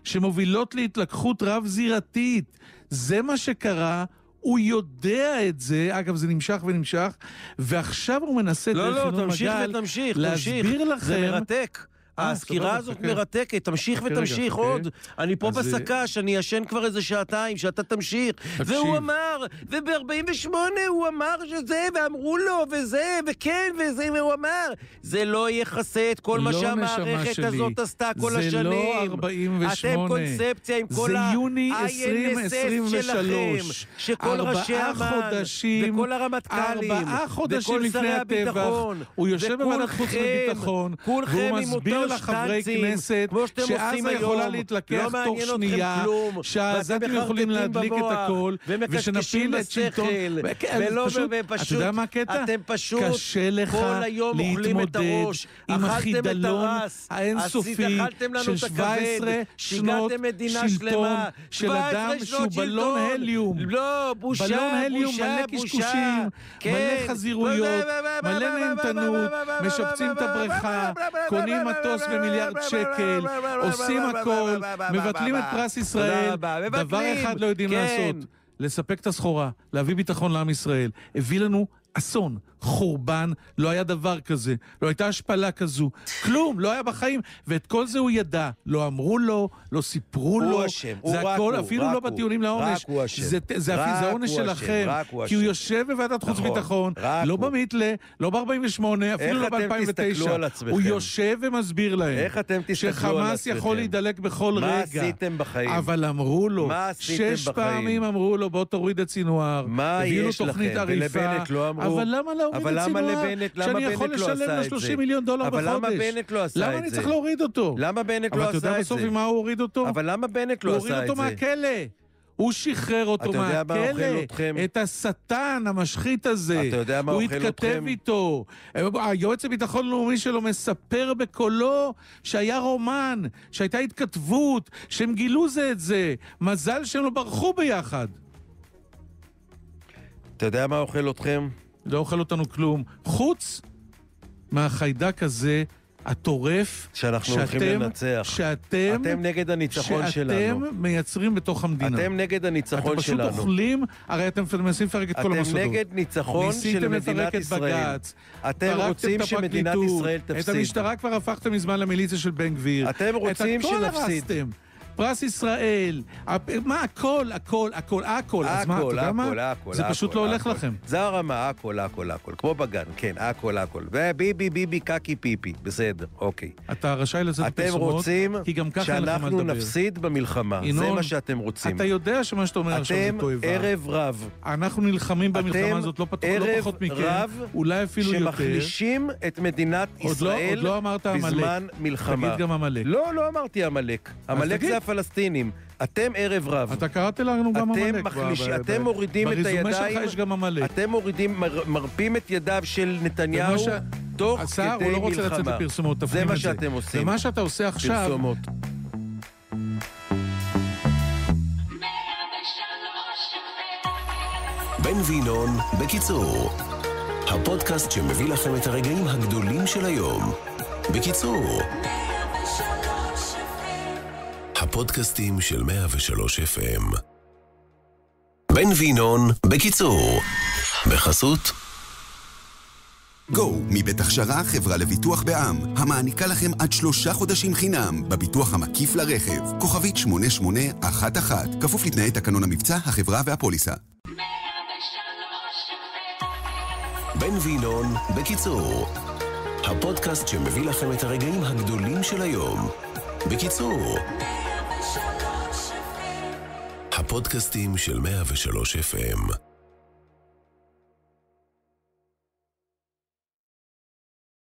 שמובילות להתלקחות רב-זירתית. זה מה שקרה. הוא יודע את זה, אגב, זה נמשך ונמשך, ועכשיו הוא מנסה, לא, לא, תמשיך ותמשיך, תמשיך. להסביר לכם... זה מרתק. אה, אה, הסקירה הזאת מרתקת, תמשיך ותמשיך עוד. אני פה אה, בסק"ש, אני ישן כבר איזה שעתיים, שאתה תמשיך. והוא אמר, וב-48 הוא אמר שזה, ואמרו לו, וזה, וכן, וזה, והוא אמר. זה לא יכסה את כל מה לא שהמערכת הזאת עשתה כל השנים. זה לא 48. אתם קונספציה עם כל ה-INSS שלכם, שכל ראשי אמ"ן, וכל הרמטכ"לים, וכל שרי הביטחון, וכולכם, כולכם עם חוץ לה חברי כנסת שעזה יכולה להתלקח לא תוך שנייה, שהעזתים יכולים להדליק את הכל, ושנפיל את שלטון... ולא פשוט, אתה יודע מה הקטע? אתם פשוט קשה לך להתמודד עם החידלון האינסופי של 17 שנות שלטון של אדם שהוא בלון הליום. לא, בושה, בלון הליום מלא קשקושים, מלא חזירויות, מלא נהנתנות, משפצים את הבריכה, קונים מטוס. מטוס במיליארד שקל, עושים הכל, מבטלים את פרס ישראל, דבר אחד לא יודעים כן. לעשות, לספק את הסחורה, להביא ביטחון לעם ישראל. הביא לנו אסון. חורבן, לא היה דבר כזה, לא הייתה השפלה כזו, כלום, לא היה בחיים. ואת כל זה הוא ידע, לא אמרו לו, לא סיפרו לו. הוא אשם, הוא רק הוא, רק לא הוא, זה הכל, אפילו לא בטיעונים לעונש. רק הוא אשם. זה, זה, רק זה העונש שלכם, הוא כי הוא יושב בוועדת חוץ נכון. וביטחון, לא במיתלה, לא ב-48, אפילו לא ב-2009. הוא יושב ומסביר להם. איך אתם תסתכלו על עצמכם? שחמאס יכול להידלק בכל רגע. מה עשיתם בחיים? אבל אמרו לו, שש פעמים אמרו לו, בוא תוריד את סינואר. מה יש לכם? ולבנט לא אמרו. אבל למה לא להוריד את סילואר? אבל למה לא בנט לא עשה את זה? שאני יכול לשלם לו 30 מיליון דולר בחודש. אבל למה בנט לא עשה את זה? למה אני צריך להוריד אותו? למה בנט לא עשה את זה? אבל אתה יודע בסוף עם מה הוא הוריד אותו? אבל למה בנט לא עשה את זה? הוא הוריד אותו מהכלא. הוא שחרר אותו מהכלא, את השטן המשחית הזה. אתה יודע מה אוכל אתכם? הוא התכתב איתו. היועץ לביטחון לאומי שלו מספר בקולו שהיה רומן, שהייתה התכתבות, שהם גילו זה את זה. מזל שהם לא ברחו ביחד. אתה יודע מה אוכל אתכם? לא אוכל אותנו כלום, חוץ מהחיידק הזה, הטורף, שאנחנו שאתם, הולכים לנצח. שאתם... אתם נגד הניצחון שאתם שלנו. שאתם מייצרים בתוך המדינה. אתם נגד הניצחון שלנו. אתם פשוט שלנו. אוכלים, הרי אתם מנסים לפרק את כל המוסדות. אתם נגד ניצחון של מדינת ישראל. בג"ץ, אתם רוצים שמדינת ישראל תפסיד. את המשטרה כבר הפכתם מזמן למיליציה של בן גביר. אתם רוצים את שנפסיד. הרסתם. פרס ישראל, הפ... מה, הכל, הכל, הכל, הכל. אז מה, אתה יודע מה? הכל, הכל, זה פשוט לא הולך לכם. זה הרמה, הכל, הכל, הכל. כמו בגן, כן, הכל, הכל. וביבי, ביבי, קקי, פיפי. בסדר, אוקיי. אתה רשאי לצאת פרסומות, כי גם ככה אין לכם מה לדבר. אתם רוצים שאנחנו נפסיד במלחמה, זה מה שאתם רוצים. אתה יודע שמה שאתה אומר עכשיו זה תועבה. אתם ערב רב. אנחנו נלחמים במלחמה הזאת לא פחות לא מכם, אולי אפילו יותר. שמחלישים את מדינת לא- ישראל לא בזמן מלחמה. תגיד גם עמלק. לא, לא אמרתי עמלק. עמלק זה הפלסטינים. אתם ערב רב. אתה קראת לנו גם עמלק. אתם מחליש, ב- אתם מורידים את הידיים. ברזומה שלך יש גם עמלק. אתם מורידים, מר, מרפים את ידיו של נתניהו ש... תוך כדי מלחמה. השר, הוא לא רוצה לצאת לפרסומות, תפנים את זה. זה מה שאתם עושים. ומה שאתה עושה עכשיו... פרסומות. בן וינון, בקיצור, הפודקאסט שמביא לכם את הרגעים הגדולים של היום. בקיצור, הפודקאסטים של 103 FM. בן וינון, בקיצור, בחסות גו, מבית הכשרה חברה לביטוח בע"מ, המעניקה לכם עד שלושה חודשים חינם בביטוח המקיף לרכב. כוכבית 8811, כפוף לתנאי תקנון המבצע, החברה והפוליסה. בן וינון, בקיצור, הפודקאסט שמביא לכם את הרגעים הגדולים של היום. בקיצור, הפודקאסטים של 103 FM